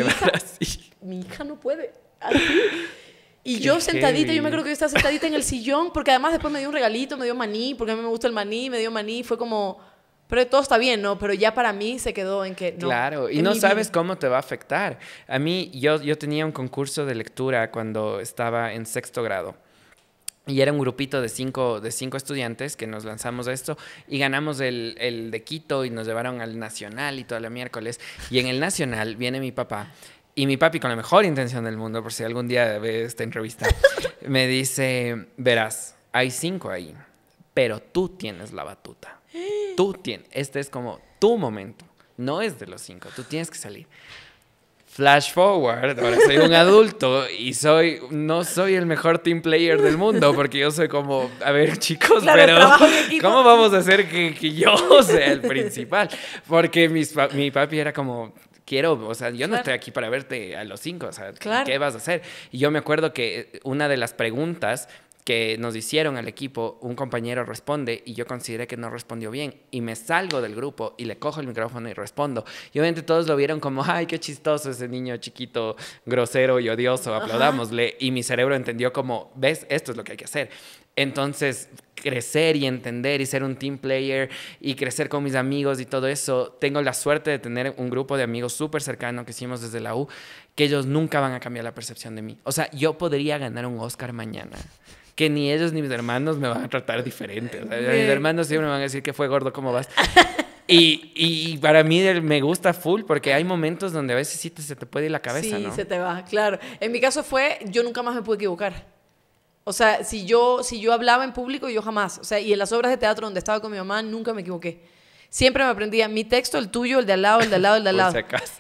Mi hija no puede. Así. Y yo sentadita, yo me creo que yo estaba sentadita en el sillón, porque además después me dio un regalito, me dio maní, porque a mí me gusta el maní, me dio maní, fue como, pero todo está bien, ¿no? Pero ya para mí se quedó en que... No, claro, y no sabes cómo te va a afectar. A mí, yo, yo tenía un concurso de lectura cuando estaba en sexto grado. Y era un grupito de cinco, de cinco estudiantes que nos lanzamos a esto y ganamos el, el de Quito y nos llevaron al Nacional y toda el miércoles. Y en el Nacional viene mi papá y mi papi, con la mejor intención del mundo, por si algún día ve esta entrevista, me dice, verás, hay cinco ahí, pero tú tienes la batuta. Tú tienes, este es como tu momento, no es de los cinco, tú tienes que salir. Flash forward, ahora soy un adulto y soy no soy el mejor team player del mundo porque yo soy como, a ver chicos, pero ¿cómo vamos a hacer que, yo sea el principal? Porque mi papi era como, quiero, o sea, yo no estoy aquí para verte a los cinco, o sea, ¿qué vas a hacer? Y yo me acuerdo que una de las preguntas que nos hicieron al equipo, un compañero responde y yo consideré que no respondió bien y me salgo del grupo y le cojo el micrófono y respondo. Y obviamente todos lo vieron como, ay, qué chistoso ese niño chiquito, grosero y odioso, aplaudámosle. Y mi cerebro entendió como, ves, esto es lo que hay que hacer. Entonces, crecer y entender y ser un team player y crecer con mis amigos y todo eso, tengo la suerte de tener un grupo de amigos súper cercano que hicimos desde la U, que ellos nunca van a cambiar la percepción de mí. O sea, yo podría ganar un Oscar mañana que ni ellos ni mis hermanos me van a tratar diferente. mis hermanos siempre me van a decir que fue gordo como vas. Y, para mí me gusta full porque hay momentos donde a veces sí te, se te puede ir la cabeza, sí, se te va, claro. En mi caso fue, yo nunca más me pude equivocar. O sea, si yo, si yo hablaba en público, yo jamás. O sea, y en las obras de teatro donde estaba con mi mamá, nunca me equivoqué siempre me aprendía mi texto, el tuyo, el de al lado, el de al lado, el de al lado.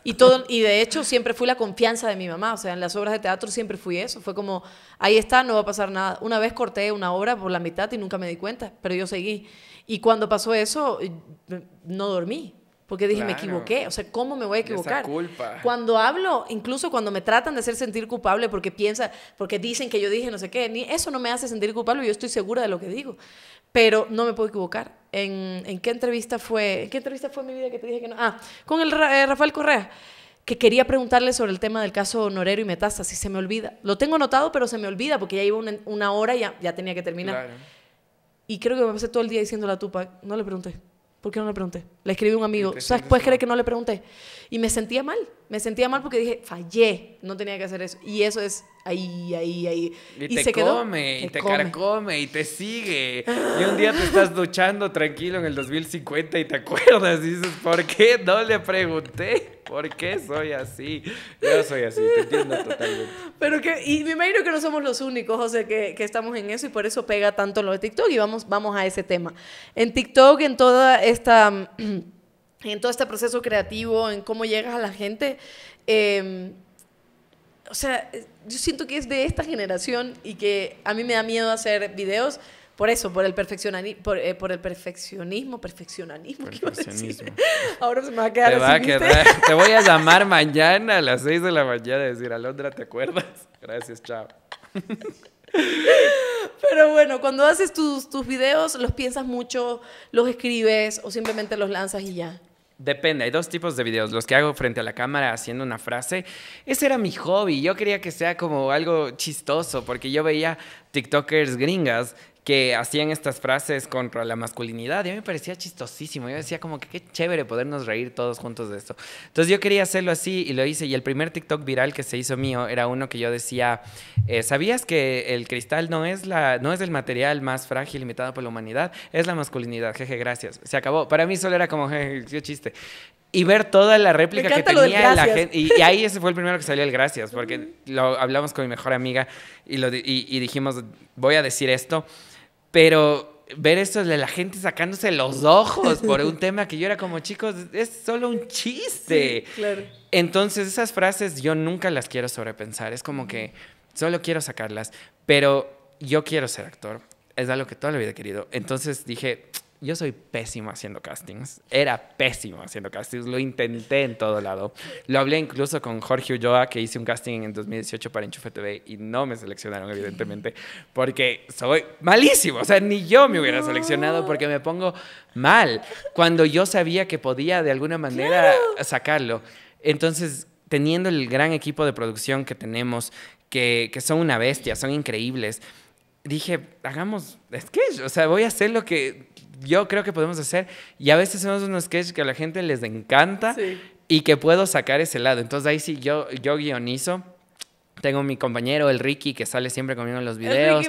Y, todo, y de hecho siempre fui la confianza de mi mamá, o sea, en las obras de teatro siempre fui eso, fue como, ahí está, no va a pasar nada. Una vez corté una obra por la mitad y nunca me di cuenta, pero yo seguí. Y cuando pasó eso, eh, no dormí, porque dije, me equivoqué. O sea, ¿cómo me voy a equivocar? culpa. Cuando hablo, incluso cuando me tratan de hacer sentir culpable porque piensa, porque dicen que yo dije no sé qué, ni eso no me hace sentir culpable, yo estoy segura de lo que digo. Pero no me puedo equivocar en, qué entrevista fue, ¿en qué entrevista fue mi vida que te dije que no? Ah, con el eh, Rafael Correa, que quería preguntarle sobre el tema del caso Norero y Metástasis, se me olvida. Lo tengo anotado, pero se me olvida porque ya iba una, hora y ya, tenía que terminar. Y creo que me pasé todo el día diciendo la tupa, no le pregunté. ¿Por qué no le pregunté? Le escribí a un amigo, ¿sabes? ¿Puedes creer que no le pregunté? Y me sentía mal. Me sentía mal porque dije, fallé, no tenía que hacer eso. Y eso es ahí, ahí, ahí. Y, te come, y te carcome, y te sigue. Y un día te estás duchando tranquilo en el 2050 y te acuerdas y dices, ¿por qué no le pregunté? ¿Por qué soy así? Yo soy así, te entiendo totalmente. Pero que, y me imagino que no somos los únicos, José, que, que estamos en eso y por eso pega tanto lo de TikTok y vamos, vamos a ese tema. En TikTok, en toda esta... en todo este proceso creativo, en cómo llegas a la gente. Em, o sea, yo siento que es de esta generación y que a mí me da miedo hacer videos por eso, por el, perfeccionani por, eh, el perfeccionismo, perfeccionanismo. Ahora se me va a quedar, te, te voy a llamar mañana a las 6 de la mañana y decir, Alondra, ¿te acuerdas? Gracias, chao. Pero bueno, cuando haces tus, tus videos, los piensas mucho, los escribes o simplemente los lanzas y ya. Depende, hay dos tipos de videos. Los que hago frente a la cámara haciendo una frase. Ese era mi hobby. Yo quería que sea como algo chistoso, porque yo veía TikTokers gringas que hacían estas frases contra la masculinidad y a mí me parecía chistosísimo. Yo decía como que qué chévere podernos reír todos juntos de esto. Entonces yo quería hacerlo así y lo hice y el primer TikTok viral que se hizo mío era uno que yo decía, eh, ¿sabías que el cristal no es, la, no es el material más frágil limitado por la humanidad? Es la masculinidad. Jeje, gracias. Se acabó. Para mí solo era como, jeje, qué chiste y ver toda la réplica que tenía la gente. Y, ahí ese fue el primero que salió el gracias, porque lo hablamos con mi mejor amiga y, lo, y, y dijimos, voy a decir esto. Pero ver esto de la gente sacándose los ojos por un tema que yo era como, chicos, es solo un chiste. claro. Entonces, esas frases yo nunca las quiero sobrepensar. Es como que solo quiero sacarlas. Pero yo quiero ser actor. Es algo que toda la vida he querido. Entonces dije, yo soy pésimo haciendo castings. Era pésimo haciendo castings. Lo intenté en todo lado. Lo hablé incluso con Jorge Ulloa, que hice un casting en 2018 para Enchufe TV y no me seleccionaron, evidentemente, porque soy malísimo. O sea, ni yo me hubiera seleccionado porque me pongo mal cuando yo sabía que podía de alguna manera sacarlo. Entonces, teniendo el gran equipo de producción que tenemos, que, que son una bestia, son increíbles dije, hagamos sketch, o sea, voy a hacer lo que yo creo que podemos hacer. Y a veces hacemos unos sketches que a la gente les encanta y que puedo sacar ese lado. Entonces ahí sí, yo, yo guionizo. Tengo mi compañero, el Ricky, que sale siempre conmigo en los videos.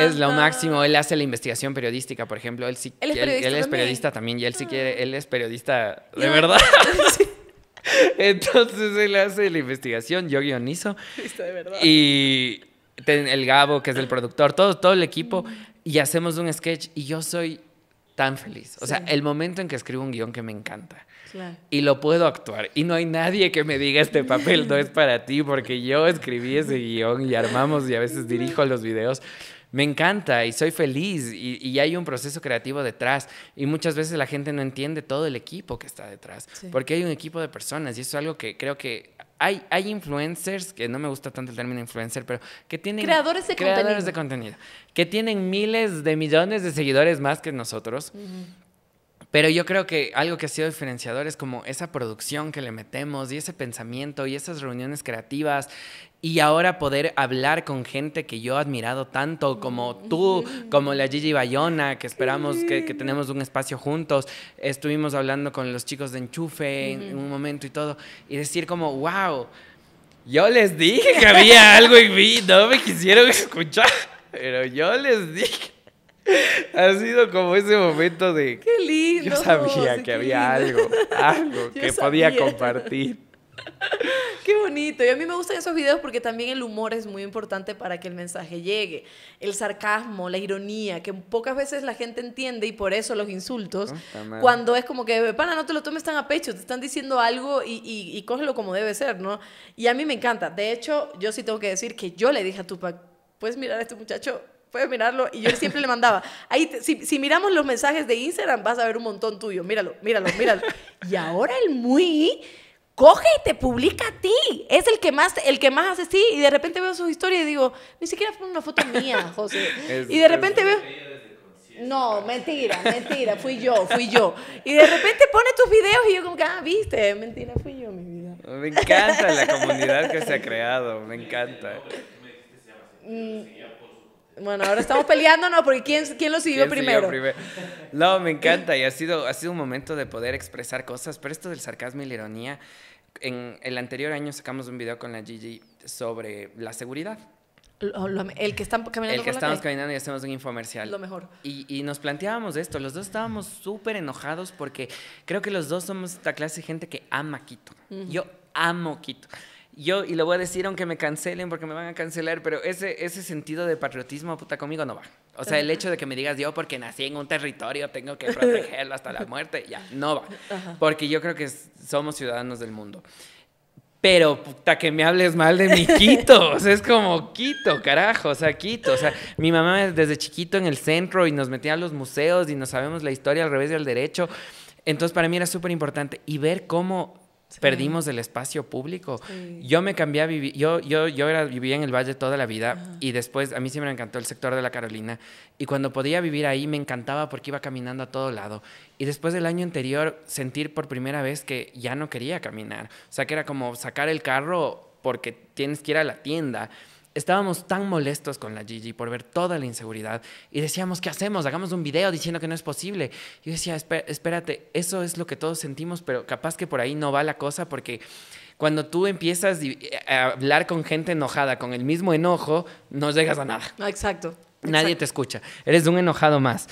Es lo máximo. Él hace la investigación periodística, por ejemplo. Él sí, él es periodista, también. y él sí quiere, ah. él es periodista de verdad. Entonces él hace la investigación, yo guionizo. Listo, de verdad. Y el Gabo, que es el productor, todo, todo el equipo, y hacemos un sketch y yo soy tan feliz. O sea, el momento en que escribo un guión que me encanta. Y lo puedo actuar. Y no hay nadie que me diga este papel no es para ti, porque yo escribí ese guión y armamos y a veces dirijo los videos. Me encanta y soy feliz y, hay un proceso creativo detrás. Y muchas veces la gente no entiende todo el equipo que está detrás, porque hay un equipo de personas y eso es algo que creo que hay, hay influencers, que no me gusta tanto el término influencer, pero que tienen... Creadores de creadores de contenido. Que tienen miles de millones de seguidores más que nosotros. Pero yo creo que algo que ha sido diferenciador es como esa producción que le metemos y ese pensamiento y esas reuniones creativas y ahora poder hablar con gente que yo he admirado tanto, como mm. tú, como la Gigi Bayona, que esperamos que, mm. tenemos un espacio juntos. Estuvimos hablando con los chicos de Enchufe en, un mm. momento y todo. Y decir como, wow, yo les dije que había algo en mí, no me quisieron escuchar, pero yo les dije. Ha sido como ese momento de. ¡Qué lindo! Yo sabía que había algo, algo que podía compartir. Qué bonito. Y a mí me gustan esos videos porque también el humor es muy importante para que el mensaje llegue. El sarcasmo, la ironía, que pocas veces la gente entiende y por eso los insultos. cuando es como que, pana, no te lo tomes tan a pecho, te están diciendo algo y, y, y cógelo como debe ser, ¿no? Y a mí me encanta. De hecho, yo sí tengo que decir que yo le dije a Tupac, puedes mirar a este muchacho puedes mirarlo. Y yo siempre le mandaba. Ahí, si, si, miramos los mensajes de Instagram, vas a ver un montón tuyo. Míralo, míralo, míralo. y ahora el muy coge y te publica a ti. Es el que más, el que más hace sí. Y de repente veo sus historias y digo, ni siquiera fue una foto mía, José. y de repente veo. No, mentira, mentira, fui yo, fui yo. Y de repente pone tus videos y yo como que, ah, viste, mentira, fui yo, mi vida. Me encanta la comunidad que se ha creado, me encanta. Mm, bueno, ahora estamos peleándonos porque ¿quién, quién lo siguió, primero? primero? No, me encanta y ha sido, ha sido un momento de poder expresar cosas, pero esto del sarcasmo y la ironía, en el anterior año sacamos un video con la Gigi sobre la seguridad. el que están caminando. El que estamos caminando y hacemos un infomercial. Lo mejor. Y, y nos planteábamos esto. Los dos estábamos súper enojados porque creo que los dos somos esta clase de gente que ama Quito. Yo amo Quito yo, y lo voy a decir aunque me cancelen, porque me van a cancelar, pero ese, ese sentido de patriotismo, puta, conmigo no va. O sea, el hecho de que me digas, yo porque nací en un territorio, tengo que protegerlo hasta la muerte, ya, no va. Porque yo creo que somos ciudadanos del mundo. Pero puta que me hables mal de mi Quito, o sea, es como Quito, carajo, o sea, Quito, o sea, mi mamá desde chiquito en el centro y nos metía a los museos y nos sabemos la historia al revés y al derecho. Entonces para mí era súper importante y ver cómo Perdimos el espacio público. Yo me cambié a vivir, yo, vivía en el valle toda la vida y después a mí siempre me encantó el sector de la Carolina y cuando podía vivir ahí me encantaba porque iba caminando a todo lado. Y después del año anterior sentir por primera vez que ya no quería caminar. O sea, que era como sacar el carro porque tienes que ir a la tienda estábamos tan molestos con la Gigi por ver toda la inseguridad y decíamos, ¿qué hacemos? Hagamos un video diciendo que no es posible. Y yo decía, espérate, eso es lo que todos sentimos, pero capaz que por ahí no va la cosa porque cuando tú empiezas a hablar con gente enojada con el mismo enojo, no llegas a nada. Ah, exacto. Nadie te escucha. Eres un enojado más.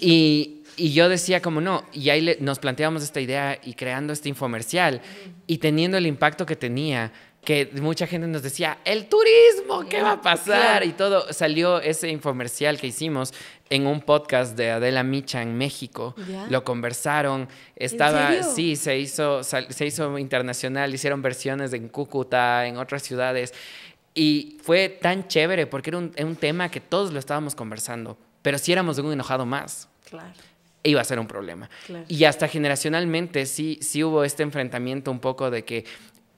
Y, y yo decía como no, y ahí nos planteamos esta idea y creando este infomercial y teniendo el impacto que tenía, que mucha gente nos decía, el turismo, ¿qué va a pasar? Y todo, salió ese infomercial que hicimos en un podcast de Adela Micha en México. Lo conversaron, estaba, sí, se hizo, se hizo internacional, hicieron versiones en Cúcuta, en otras ciudades. Y fue tan chévere porque era un, tema que todos lo estábamos conversando, pero si sí éramos un enojado más. Claro iba a ser un problema. Y hasta generacionalmente sí, sí hubo este enfrentamiento un poco de que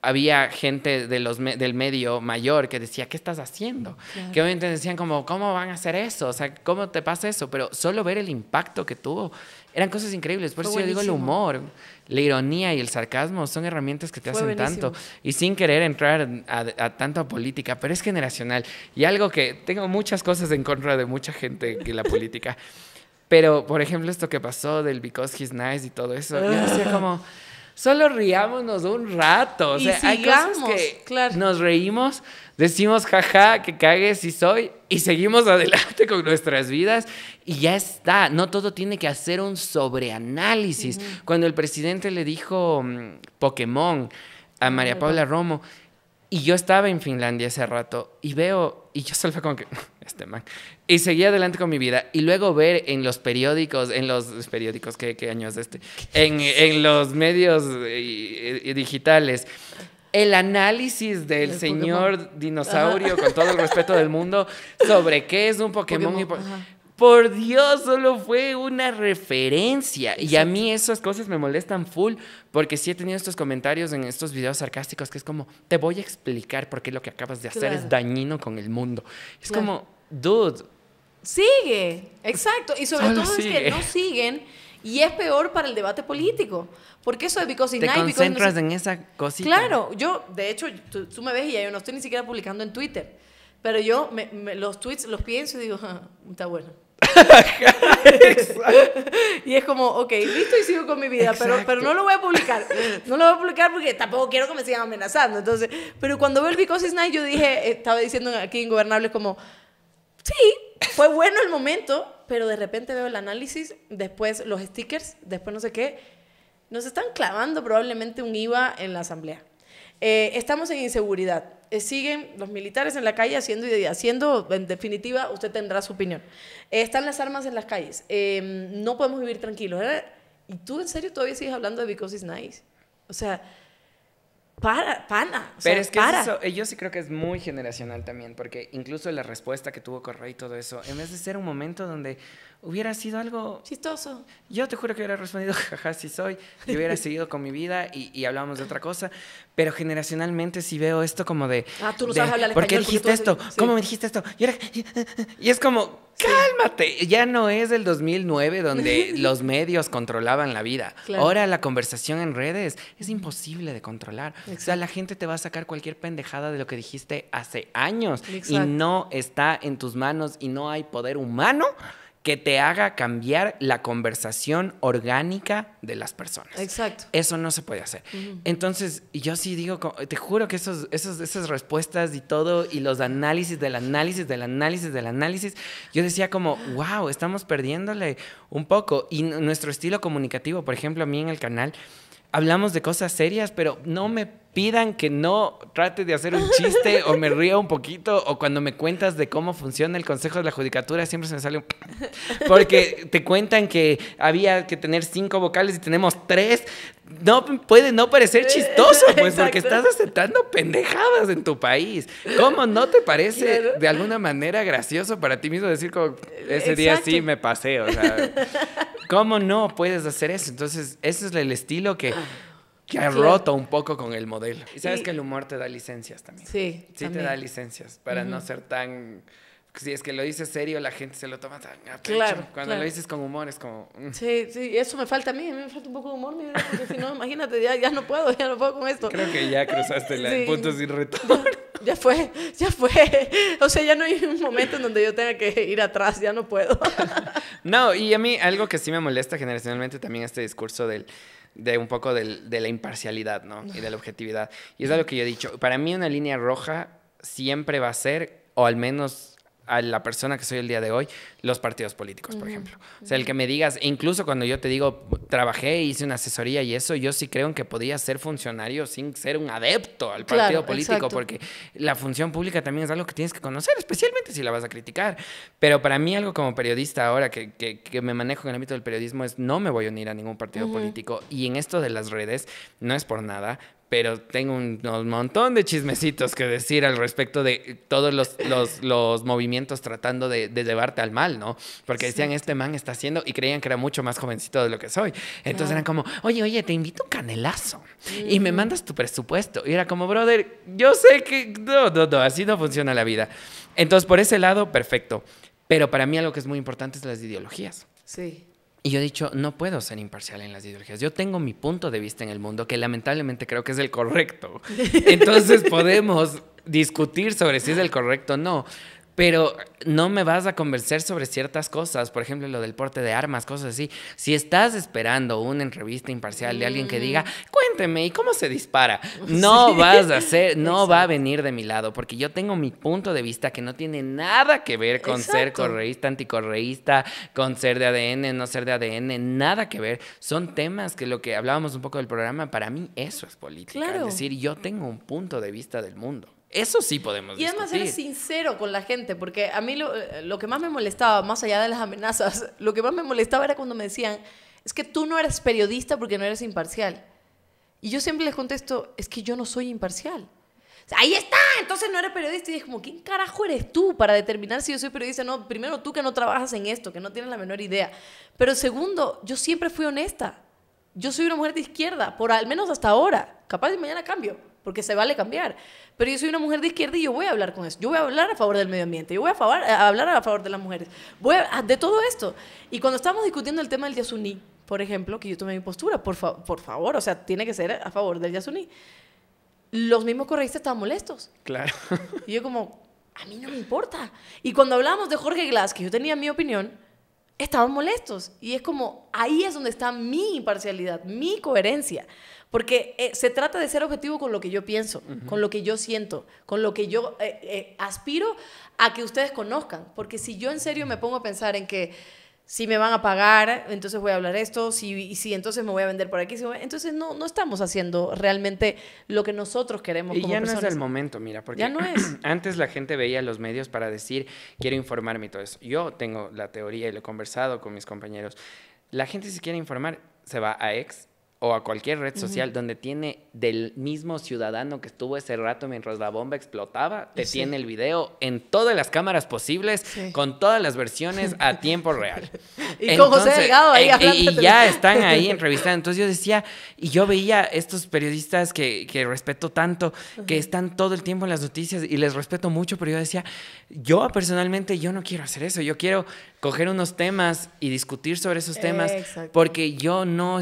había gente de los del medio mayor que decía, ¿qué estás haciendo? Que obviamente decían como, ¿cómo van a hacer eso? O sea, ¿cómo te pasa eso? Pero solo ver el impacto que tuvo, eran cosas increíbles. Por eso yo digo el humor, la ironía y el sarcasmo son herramientas que te hacen tanto. Y sin querer entrar a, tanto a política, pero es generacional. Y algo que tengo muchas cosas en contra de mucha gente que la política. Pero, por ejemplo, esto que pasó del Because He's Nice y todo eso, yo decía como... solo riámonos un rato. O sea, hay cosas que nos reímos, decimos jaja, que cague si soy, y seguimos adelante con nuestras vidas y ya está. No todo tiene que hacer un sobreanálisis. Cuando el presidente le dijo mm, Pokémon a ah, María Paula Romo, y yo estaba en Finlandia hace rato y veo, y yo solo como que, este man, y seguí adelante con mi vida. Y luego ver en los periódicos, en los periódicos, ¿qué, año es este? En, en los medios eh, digitales. El análisis del señor dinosaurio, con todo el respeto del mundo, sobre qué es un Pokémon. por Dios, solo fue una referencia. Y a mí esas cosas me molestan full, porque sí he tenido estos comentarios en estos videos sarcásticos que es como, te voy a explicar por qué lo que acabas de hacer es dañino con el mundo. Es como, dude, sigue. Exacto. Y sobre todo es que no siguen y es peor para el debate político. Porque eso de because Te concentras en esa cosita. Claro, yo, de hecho, tú, me ves y yo no estoy ni siquiera publicando en Twitter. Pero yo los tweets los pienso y digo, está bueno. y es como, ok, listo y sigo con mi vida, pero, pero no lo voy a publicar. No lo voy a publicar porque tampoco quiero que me sigan amenazando. Entonces, pero cuando veo el Because Night, yo dije, estaba diciendo aquí Ingobernables como, sí, fue bueno el momento, pero de repente veo el análisis, después los stickers, después no sé qué. Nos están clavando probablemente un IVA en la asamblea. Eh, estamos en inseguridad. Eh, siguen los militares en la calle haciendo y haciendo, en definitiva, usted tendrá su opinión. Eh, están las armas en las calles. no podemos vivir tranquilos. ¿Y tú en serio todavía sigues hablando de Because It's Nice? O sea, para, pana. Pero es que Eso, yo sí creo que es muy generacional también, porque incluso la respuesta que tuvo Correa y todo eso, en vez de ser un momento donde hubiera sido algo... Chistoso. Yo te juro que hubiera respondido, jaja, sí soy, y hubiera seguido con mi vida y, hablábamos de otra cosa, pero generacionalmente sí veo esto como de... Ah, tú no sabes hablar ¿Por qué dijiste esto? ¿Cómo me dijiste esto? Y, es como, cálmate, ya no es el 2009 donde los medios controlaban la vida. Ahora la conversación en redes es imposible de controlar. O sea, la gente te va a sacar cualquier pendejada de lo que dijiste hace años y no está en tus manos y no hay poder humano que te haga cambiar la conversación orgánica de las personas. Exacto. Eso no se puede hacer. Entonces, yo sí digo, te juro que esos, esas respuestas y todo, y los análisis del análisis del análisis del análisis, yo decía como, wow, estamos perdiéndole un poco. Y nuestro estilo comunicativo, por ejemplo, a mí en el canal, hablamos de cosas serias, pero no me pidan que no trate de hacer un chiste o me ría un poquito o cuando me cuentas de cómo funciona el Consejo de la Judicatura siempre se me sale un... Porque te cuentan que había que tener cinco vocales y tenemos tres. No puede no parecer chistoso, pues, porque estás aceptando pendejadas en tu país. ¿Cómo no te parece de alguna manera gracioso para ti mismo decir como ese día sí me pasé? ¿cómo no puedes hacer eso? Entonces, ese es el estilo que ah que ha roto un poco con el modelo. Y sabes que el humor te da licencias también. Sí. Sí te da licencias para no ser tan... Si es que lo dices serio, la gente se lo toma tan Claro, Cuando lo dices con humor es como... Mm. Sí, sí, eso me falta a mí, a mí me falta un poco de humor, porque si no, imagínate, ya, no puedo, ya no puedo con esto. Creo que ya cruzaste el punto sin retorno. ya fue, ya fue. O sea, ya no hay un momento en donde yo tenga que ir atrás, ya no puedo. no, y a mí algo que sí me molesta generacionalmente también este discurso del de un poco del, de la imparcialidad, ¿no? Y de la objetividad. Y es algo que yo he dicho. Para mí una línea roja siempre va a ser, o al menos a la persona que soy el día de hoy los partidos políticos, por ejemplo. O sea, el que me digas, incluso cuando yo te digo, trabajé, hice una asesoría y eso, yo sí creo en que podía ser funcionario sin ser un adepto al partido político, porque la función pública también es algo que tienes que conocer, especialmente si la vas a criticar. Pero para mí algo como periodista ahora que, me manejo en el ámbito del periodismo es no me voy a unir a ningún partido político. Y en esto de las redes, no es por nada, pero tengo un, montón de chismecitos que decir al respecto de todos los, movimientos tratando de, llevarte al mal, ¿no? Porque decían, este man está haciendo, y creían que era mucho más jovencito de lo que soy. Entonces eran como, oye, oye, te invito un canelazo y me mandas tu presupuesto. Y era como, brother, yo sé que no, no, no, así no funciona la vida. Entonces, por ese lado, perfecto. Pero para mí algo que es muy importante es las ideologías. Sí. Y yo he dicho, no puedo ser imparcial en las ideologías. Yo tengo mi punto de vista en el mundo, que lamentablemente creo que es el correcto. Entonces podemos discutir sobre si es el correcto o no pero no me vas a convencer sobre ciertas cosas, por ejemplo, lo del porte de armas, cosas así. Si estás esperando una entrevista imparcial de alguien que diga, mm. cuénteme, ¿y cómo se dispara? No vas a hacer, no va a venir de mi lado, porque yo tengo mi punto de vista que no tiene nada que ver con ser correísta, anticorreísta, con ser de ADN, no ser de ADN, nada que ver. Son temas que lo que hablábamos un poco del programa, para mí eso es política. Es decir, yo tengo un punto de vista del mundo. Eso sí podemos Y además sincero con la gente, porque a mí eh, lo, que más me molestaba, más allá de las amenazas, lo que más me molestaba era cuando me decían, es que tú no eres periodista porque no eres imparcial. Y yo siempre les contesto, es que yo no soy imparcial. Ahí está, entonces no eres periodista. Y es como, ¿quién carajo eres tú para determinar si yo soy periodista? No, primero tú que no trabajas en esto, que no tienes la menor idea. Pero segundo, yo siempre fui honesta. Yo soy una mujer de izquierda, por al menos hasta ahora. Capaz de mañana cambio porque se vale cambiar. Pero yo soy una mujer de izquierda y yo voy a hablar con eso. Yo voy a hablar a favor del medio ambiente, yo voy a, hablar a favor de las mujeres, de todo esto. Y cuando estábamos discutiendo el tema del Yasuní, por ejemplo, que yo tomé mi postura, por, favor, o sea, tiene que ser a favor del Yasuní. Los mismos correístas estaban molestos. Claro. Y yo como, a mí no me importa. Y cuando hablamos de Jorge Glass, que yo tenía mi opinión, estaban molestos. Y es como, ahí es donde está mi imparcialidad, mi coherencia. Porque eh, se trata de ser objetivo con lo que yo pienso, con lo que yo siento, con lo que yo eh, eh, aspiro a que ustedes conozcan. Porque si yo en serio me pongo a pensar en que si me van a pagar, entonces voy a hablar esto, si, si entonces me voy a vender por aquí, entonces no, no estamos haciendo realmente lo que nosotros queremos. Y ya no es el momento, mira, porque ya no es. antes la gente veía los medios para decir, quiero informarme y todo eso. Yo tengo la teoría y lo he conversado con mis compañeros. La gente si quiere informar se va a ex, o a cualquier red social donde tiene del mismo ciudadano que estuvo ese rato mientras la bomba explotaba, te tiene el video en todas las cámaras posibles, con todas las versiones a tiempo real. y con José Delgado ahí hablando. Y, ya están ahí entrevistando. Entonces yo decía, y yo veía estos periodistas que, respeto tanto, que están todo el tiempo en las noticias y les respeto mucho, pero yo decía, yo personalmente, yo no quiero hacer eso, yo quiero coger unos temas y discutir sobre esos temas, porque yo no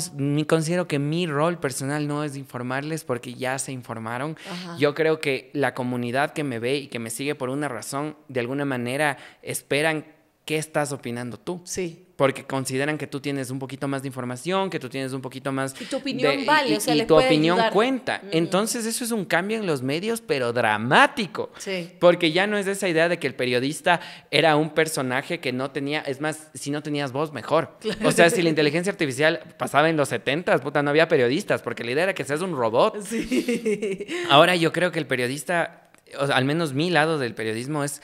considero que mi rol personal no es informarles porque ya se informaron. Yo creo que la comunidad que me ve y que me sigue por una razón, de alguna manera esperan qué estás opinando tú. Sí porque consideran que tú tienes un poquito más de información, que tú tienes un poquito más... Y tu opinión vale, o sea, y tu opinión cuenta. Mm. Entonces eso es un cambio en los medios, pero dramático. Sí. Porque ya no es esa idea de que el periodista era un personaje que no tenía, es más, si no tenías voz, mejor. O sea, si la inteligencia artificial pasaba en los 70, puta, no había periodistas, porque la idea era que seas un robot. Sí. Ahora yo creo que el periodista, al menos mi lado del periodismo es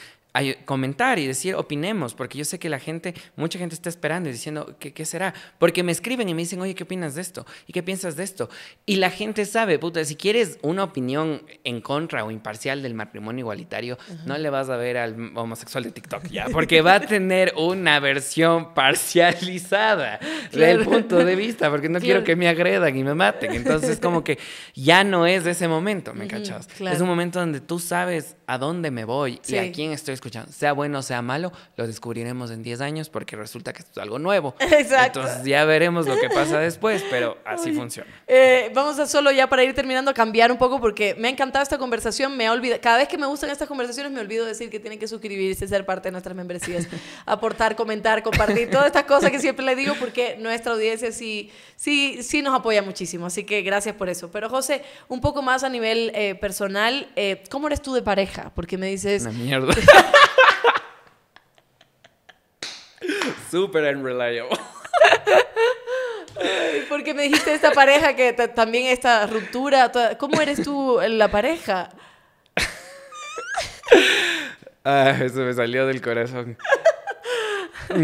comentar y decir, opinemos, porque yo sé que la gente, mucha gente está esperando y diciendo, ¿qué, ¿qué, será? Porque me escriben y me dicen, oye, ¿qué opinas de esto? ¿Y qué piensas de esto? Y la gente sabe, puta, si quieres una opinión en contra o imparcial del matrimonio igualitario, no le vas a ver al homosexual de TikTok ya, porque va a tener una versión parcializada del punto de vista, porque no quiero que me agredan y me maten. Entonces, como que ya no es ese momento, ¿me uh cachas? Es un momento donde tú sabes a dónde me voy y a quién estoy sea bueno o sea malo, lo descubriremos en 10 años porque resulta que esto es algo nuevo. Exacto. Entonces ya veremos lo que pasa después, pero así funciona. Eh, vamos a solo ya para ir terminando a cambiar un poco porque me ha encantado esta conversación, me ha cada vez que me gustan estas conversaciones me olvido decir que tienen que suscribirse, ser parte de nuestras membresías, aportar, comentar, compartir, todas estas cosas que siempre le digo porque nuestra audiencia sí, sí, sí nos apoya muchísimo, así que gracias por eso. Pero José, un poco más a nivel eh, personal, eh, ¿cómo eres tú de pareja? Porque me dices... Una mierda. Super unreliable. porque me dijiste esta pareja que también esta ruptura. ¿Cómo eres tú en la pareja? Ah, eso me salió del corazón.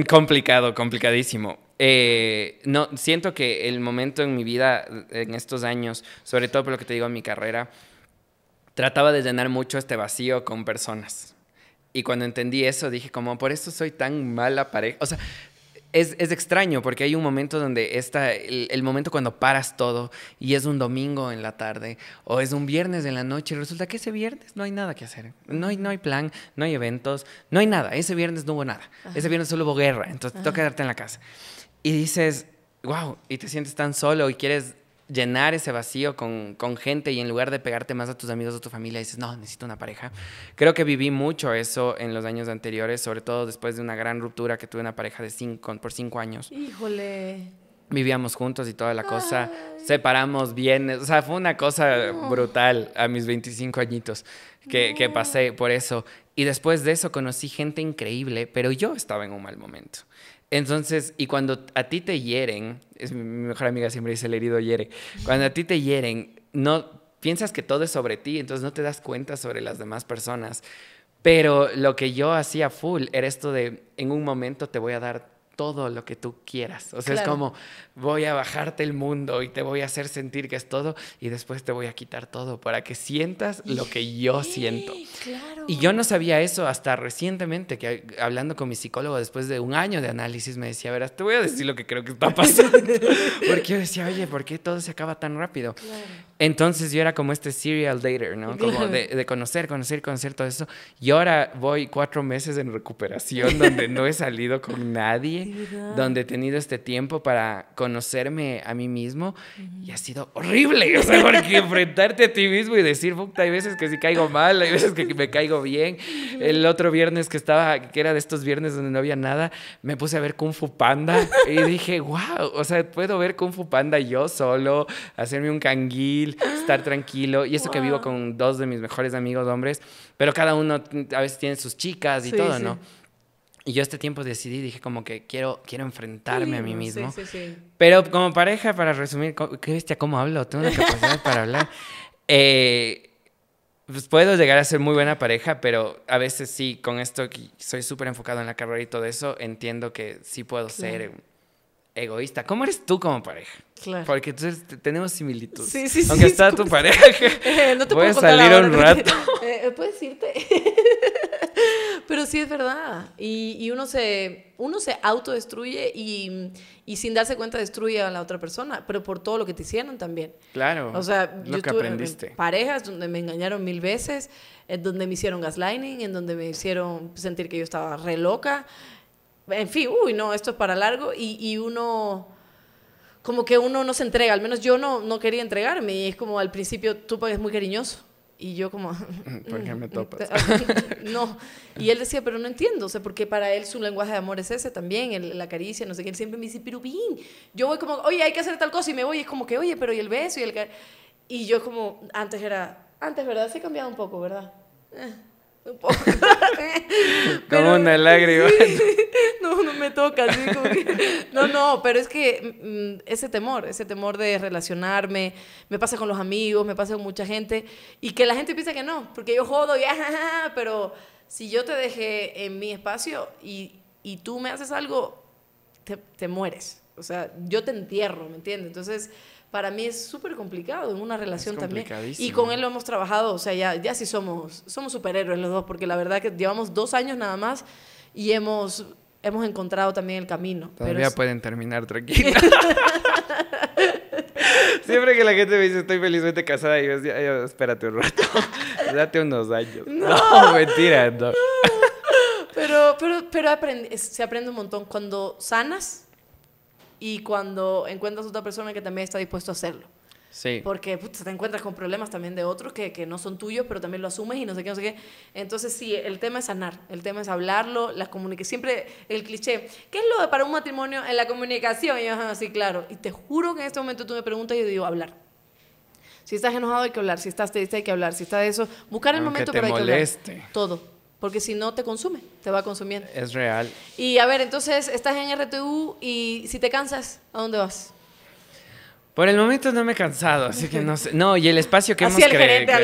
Complicado, complicadísimo. Eh, no, siento que el momento en mi vida, en estos años, sobre todo por lo que te digo en mi carrera, trataba de llenar mucho este vacío con personas. Y cuando entendí eso, dije como, por eso soy tan mala pareja. O sea, es, es, extraño porque hay un momento donde está el, momento cuando paras todo y es un domingo en la tarde o es un viernes en la noche y resulta que ese viernes no hay nada que hacer. No hay, no hay plan, no hay eventos, no hay nada. Ese viernes no hubo nada. Ese viernes solo hubo guerra, entonces te toca quedarte en la casa. Y dices, wow, y te sientes tan solo y quieres llenar ese vacío con, con, gente y en lugar de pegarte más a tus amigos o tu familia, dices, no, necesito una pareja. Creo que viví mucho eso en los años anteriores, sobre todo después de una gran ruptura que tuve una pareja de cinco, por cinco años. Híjole. Vivíamos juntos y toda la cosa. Separamos bien, O sea, fue una cosa brutal a mis 25 añitos que, que pasé por eso. Y después de eso conocí gente increíble, pero yo estaba en un mal momento. Entonces, y cuando a ti te hieren, es mi mejor amiga siempre dice el herido hiere, cuando a ti te hieren, no piensas que todo es sobre ti, entonces no te das cuenta sobre las demás personas. Pero lo que yo hacía full era esto de, en un momento te voy a dar todo lo que tú quieras. O sea, es como voy a bajarte el mundo y te voy a hacer sentir que es todo y después te voy a quitar todo para que sientas lo que yo siento. Y yo no sabía eso hasta recientemente, que hablando con mi psicólogo después de un año de análisis me decía, verás, te voy a decir lo que creo que está pasando. Porque yo decía, oye, ¿por qué todo se acaba tan rápido? Claro. Entonces yo era como este serial dater, ¿no? Como de, conocer, conocer, conocer todo eso. Y ahora voy cuatro meses en recuperación donde no he salido con nadie, donde he tenido este tiempo para conocerme a mí mismo y ha sido horrible. O sea, porque enfrentarte a ti mismo y decir, puta, hay veces que sí caigo mal, hay veces que me caigo bien. El otro viernes que estaba, que era de estos viernes donde no había nada, me puse a ver Kung Fu Panda y dije, wow, o sea, puedo ver Kung Fu Panda yo solo, hacerme un canguito estar tranquilo. Y eso que vivo con dos de mis mejores amigos hombres, pero cada uno a veces tiene sus chicas y todo, ¿no? Y yo este tiempo decidí, dije como que quiero, quiero enfrentarme a mí mismo. Sí, sí, Pero como pareja, para resumir, qué bestia, cómo hablo, tengo la capacidad para hablar. Eh, pues puedo llegar a ser muy buena pareja, pero a veces sí, con esto que soy súper enfocado en la carrera y todo eso, entiendo que sí puedo ser egoísta. ¿Cómo eres tú como pareja? Claro. Porque entonces tenemos similitudes. Sí, sí, Aunque está tu pareja. Eh, no te puedo salir un rato. Eh, eh, puedes irte. Pero sí es verdad. Y, uno se, uno se autodestruye y, sin darse cuenta destruye a la otra persona, pero por todo lo que te hicieron también. Claro. O sea, lo yo que aprendiste. parejas donde me engañaron mil veces, en donde me hicieron gaslighting, en donde me hicieron sentir que yo estaba re loca en fin, uy, no, esto es para largo y, uno como que uno no se entrega, al menos yo no, no quería entregarme y es como al principio Tupac es muy cariñoso y yo como... ¿Por qué me topas? no, y él decía, pero no entiendo, o sea, porque para él su lenguaje de amor es ese también, el, la caricia, no sé qué, él siempre me dice, pero bien, yo voy como, oye, hay que hacer tal cosa y me voy, es como que, oye, pero y el beso y el... Y yo como, antes era, antes, ¿verdad? Se ha cambiado un poco, ¿verdad? Eh. como una lágrima. no, no me toca. no, no, pero es que mm, ese temor, ese temor de relacionarme, me pasa con los amigos, me pasa con mucha gente, y que la gente piensa que no, porque yo jodo y pero si yo te dejé en mi espacio y, y tú me haces algo, te, te mueres. O sea, yo te entierro, ¿me entiendes? Entonces para mí es súper complicado en una relación también. Y con él lo hemos trabajado, o sea, ya, ya sí somos, somos superhéroes los dos, porque la verdad que llevamos dos años nada más y hemos, hemos encontrado también el camino. Todavía pero ya pueden terminar tranquilos. Siempre que la gente me dice estoy felizmente casada, yo digo espérate un rato, date unos años. No, mentira, no. Pero, pero, pero se aprende un montón. Cuando sanas, y cuando encuentras otra persona que también está dispuesto a hacerlo. Sí. Porque te encuentras con problemas también de otros que, que, no son tuyos, pero también lo asumes y no sé qué, no sé qué. Entonces, sí, el tema es sanar, el tema es hablarlo, las comunicaciones. Siempre el cliché, ¿qué es lo de para un matrimonio en la comunicación? Y yo, así, claro. Y te juro que en este momento tú me preguntas y yo digo, hablar. Si estás enojado, hay que hablar. Si estás triste, hay que hablar. Si estás de eso, buscar el momento, para hay moleste. hablar. Todo porque si no te consume, te va consumiendo. Es real. Y a ver, entonces estás en RTU y si te cansas, ¿a dónde vas? Por el momento no me he cansado, así que no sé. No, y el espacio que hemos creado.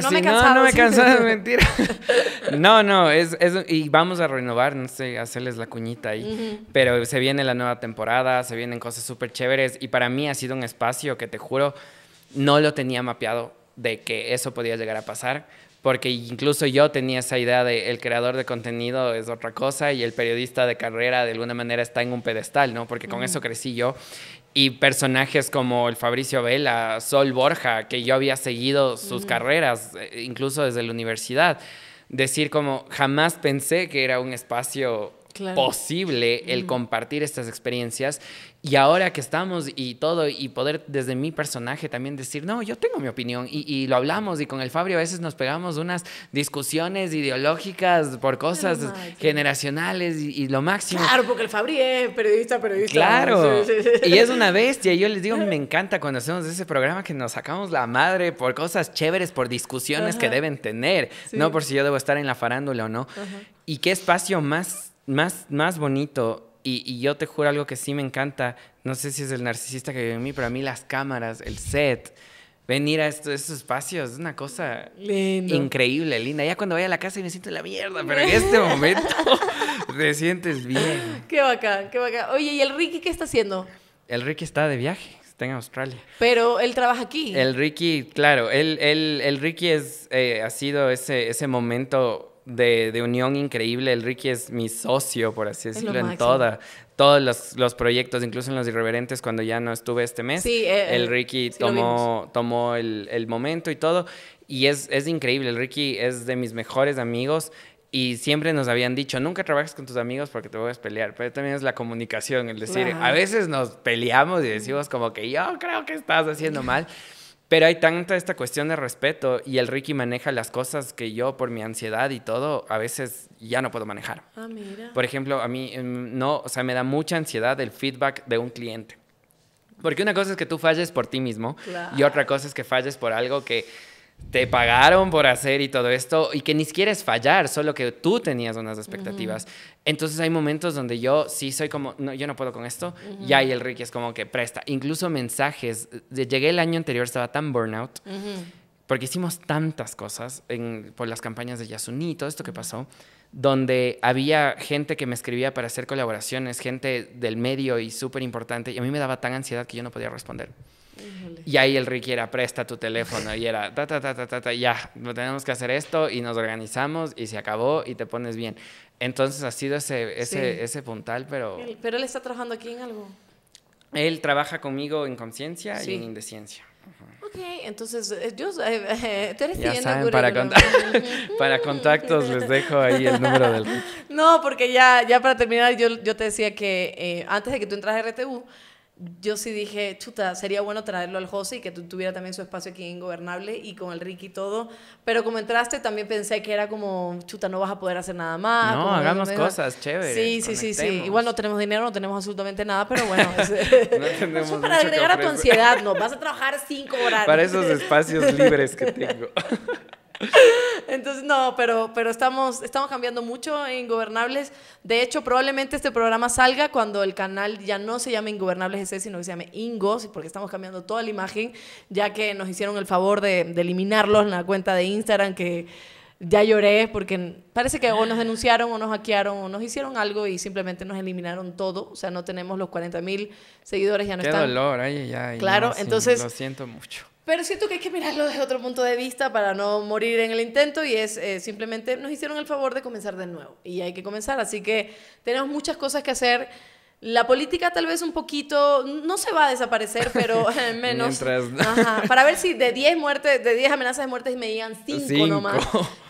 no, me cansado, no, no me he cansado, mentira. no, no, es, es, y vamos a renovar, no sé, hacerles la cuñita ahí. Pero se viene la nueva temporada, se vienen cosas súper chéveres. Y para mí ha sido un espacio que te juro, no lo tenía mapeado de que eso podía llegar a pasar porque incluso yo tenía esa idea de el creador de contenido es otra cosa y el periodista de carrera de alguna manera está en un pedestal, ¿no? Porque con eso crecí yo. Y personajes como el Fabricio Vela, Sol Borja, que yo había seguido sus carreras, eh, incluso desde la universidad. Decir como, jamás pensé que era un espacio posible el mm. compartir estas experiencias. Y ahora que estamos y todo, y poder desde mi personaje también decir, no, yo tengo mi opinión y, lo hablamos y con el Fabio a veces nos pegamos unas discusiones ideológicas por cosas generacionales y, lo máximo. Claro, porque el Fabri es periodista, periodista. Claro. Y es una bestia. Yo les digo, me encanta cuando hacemos ese programa que nos sacamos la madre por cosas chéveres, por discusiones que deben tener, no por si yo debo estar en la farándula o no. Y qué espacio más más, más bonito. Y, yo te juro algo que sí me encanta. No sé si es el narcisista que vive en mí, pero a mí las cámaras, el set, venir a estos, espacios, es una cosa increíble, linda. Ya cuando voy a la casa y me siento la mierda, pero en este momento te sientes bien. Qué bacán, qué bacán. Oye, ¿y el Ricky qué está haciendo? El Ricky está de viaje está en Australia. Pero él trabaja aquí. El Ricky, claro, él, el Ricky es, eh, ha sido ese, ese momento de, de, unión increíble. El Ricky es mi socio, por así decirlo, en toda, todos los, los, proyectos, incluso en los irreverentes, cuando ya no estuve este mes. Eh, el eh, Ricky tomó, tomó el, el, momento y todo. Y es, es increíble. El Ricky es de mis mejores amigos. Y siempre nos habían dicho, nunca trabajes con tus amigos porque te a pelear. Pero también es la comunicación, el decir, a veces nos peleamos y decimos como que yo creo que estás haciendo mal. Pero hay tanta esta cuestión de respeto y el Ricky maneja las cosas que yo por mi ansiedad y todo a veces ya no puedo manejar. Ah, por ejemplo, a mí em, no, o sea, me da mucha ansiedad el feedback de un cliente. Porque una cosa es que tú falles por ti mismo y otra cosa es que falles por algo que te pagaron por hacer y todo esto, y que ni siquiera es fallar, solo que tú tenías unas expectativas. Entonces hay momentos donde yo sí soy como, no, yo no puedo con esto, y ahí el Ricky es como que presta. Incluso mensajes, llegué el año anterior, estaba tan burnout, porque hicimos tantas cosas por las campañas de Yasuni y todo esto que pasó, donde había gente que me escribía para hacer colaboraciones, gente del medio y súper importante, y a mí me daba tan ansiedad que yo no podía responder. Y ahí el Ricky era, presta tu teléfono y era, ta, ta, ta, ta, ta, ya, tenemos que hacer esto y nos organizamos y se acabó y te pones bien. Entonces ha sido ese, ese, puntal, pero... pero él está trabajando aquí en algo. Él trabaja conmigo en conciencia y en indeciencia. Ok, entonces eh, yo, eh, eh, tú eres ya saben, para, para contactos les dejo ahí el número del... No, porque ya, ya para terminar, yo, yo te decía que antes de que tú entras a RTU, yo sí dije, chuta, sería bueno traerlo al José y que tú tuviera también su espacio aquí en Ingobernable y con el Ricky y todo. Pero como entraste, también pensé que era como, chuta, no vas a poder hacer nada más. No, hagamos cosas, chévere. Sí, sí, sí, sí. Igual no tenemos dinero, no tenemos absolutamente nada, pero bueno. para agregar a tu ansiedad, no, vas a trabajar cinco horas. Para esos espacios libres que tengo. Entonces, no, pero, pero estamos, estamos cambiando mucho en Ingobernables. De hecho, probablemente este programa salga cuando el canal ya no se llame Ingobernables ese, sino que se llame Ingos, porque estamos cambiando toda la imagen, ya que nos hicieron el favor de, eliminarlos en la cuenta de Instagram, que ya lloré porque parece que o nos denunciaron o nos hackearon o nos hicieron algo y simplemente nos eliminaron todo. O sea, no tenemos los 40 mil seguidores, ya no Qué están. Qué dolor, Claro, entonces. lo siento mucho. Pero siento que hay que mirarlo desde otro punto de vista para no morir en el intento y es eh, simplemente nos hicieron el favor de comenzar de nuevo y hay que comenzar. Así que tenemos muchas cosas que hacer la política tal vez un poquito, no se va a desaparecer, pero eh, menos. Ajá, para ver si de 10 muertes, de 10 amenazas de muertes me digan 5 nomás.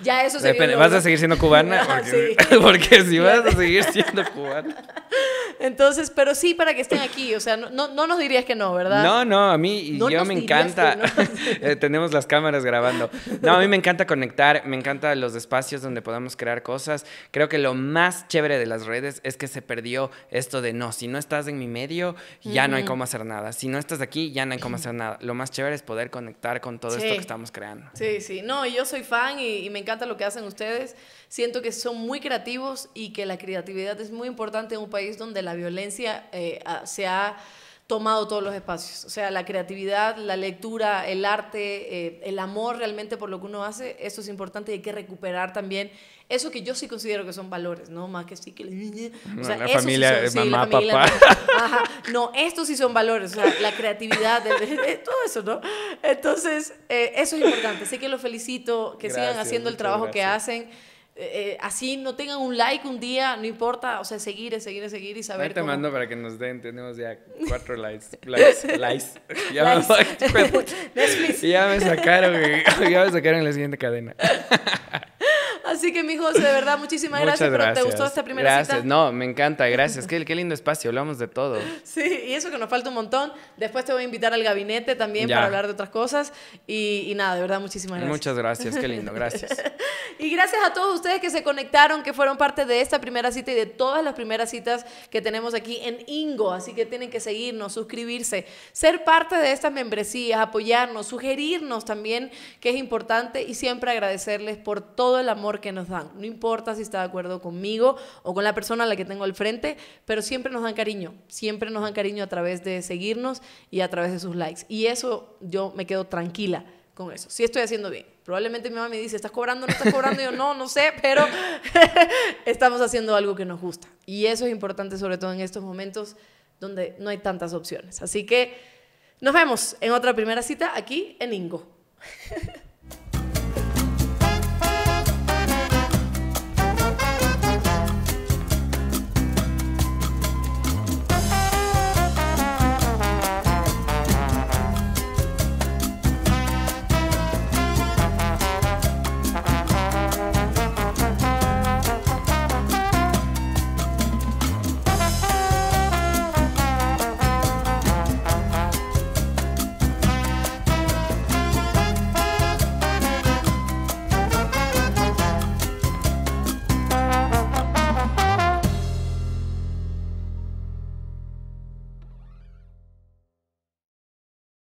Ya eso se ¿Vas a seguir siendo cubana? Porque, porque si vas a seguir siendo cubana. Entonces, pero sí para que estén aquí, o sea, no, nos dirías que no, ¿verdad? No, no, a mí yo me encanta. Eh, tenemos las cámaras grabando. No, a mí me encanta conectar, me encanta los espacios donde podamos crear cosas. Creo que lo más chévere de las redes es que se perdió esto de no, si no estás en mi medio, ya no hay cómo hacer nada. Si no estás aquí, ya no hay cómo hacer nada. Lo más chévere es poder conectar con todo esto que estamos creando. Sí, sí. No, yo soy fan y, me encanta lo que hacen ustedes. Siento que son muy creativos y que la creatividad es muy importante en un país donde la violencia eh, se ha tomado todos los espacios. O sea, la creatividad, la lectura, el arte, eh, el amor realmente por lo que uno hace, eso es importante y hay que recuperar también eso que yo sí considero que son valores, ¿no? Más que sí que... O sea, no, la familia, sí mamá, papá. No, estos sí son valores, o sea, la creatividad, todo eso, ¿no? Entonces, eh, eso es importante. Así que los felicito, que sigan haciendo el trabajo que hacen eh, así no tengan un like un día, no importa, o sea, seguir, eh, seguir, eh, seguir y saber. Ahí te mando para que nos den, tenemos ya cuatro likes, likes, likes. Ya, Me... ya me sacaron, ya me sacaron en la siguiente cadena. Así que, mi de verdad, muchísimas gracias, ¿Te gustó esta primera gracias. Gracias, no, me encanta, gracias. Qué, qué lindo espacio, hablamos de todo. Sí, y eso que nos falta un montón. Después te voy a invitar al gabinete también para hablar de otras cosas. Y, y, nada, de verdad, muchísimas gracias. Muchas gracias, qué lindo, gracias. y gracias a todos ustedes que se conectaron, que fueron parte de esta primera cita y de todas las primeras citas que tenemos aquí en Ingo. Así que tienen que seguirnos, suscribirse, ser parte de estas membresías, apoyarnos, sugerirnos también, que es importante, y siempre agradecerles por todo el amor que nos dan. No importa si está de acuerdo conmigo o con la persona a la que tengo al frente, pero siempre nos dan cariño, siempre nos dan cariño a través de seguirnos y a través de sus likes. Y eso yo me quedo tranquila con eso. Si estoy haciendo bien. Probablemente mi mamá me dice, ¿estás cobrando? ¿No estás cobrando? Y yo, no, no sé, pero estamos haciendo algo que nos gusta. Y eso es importante, sobre todo en estos momentos donde no hay tantas opciones. Así que nos vemos en otra primera cita aquí en Ingo.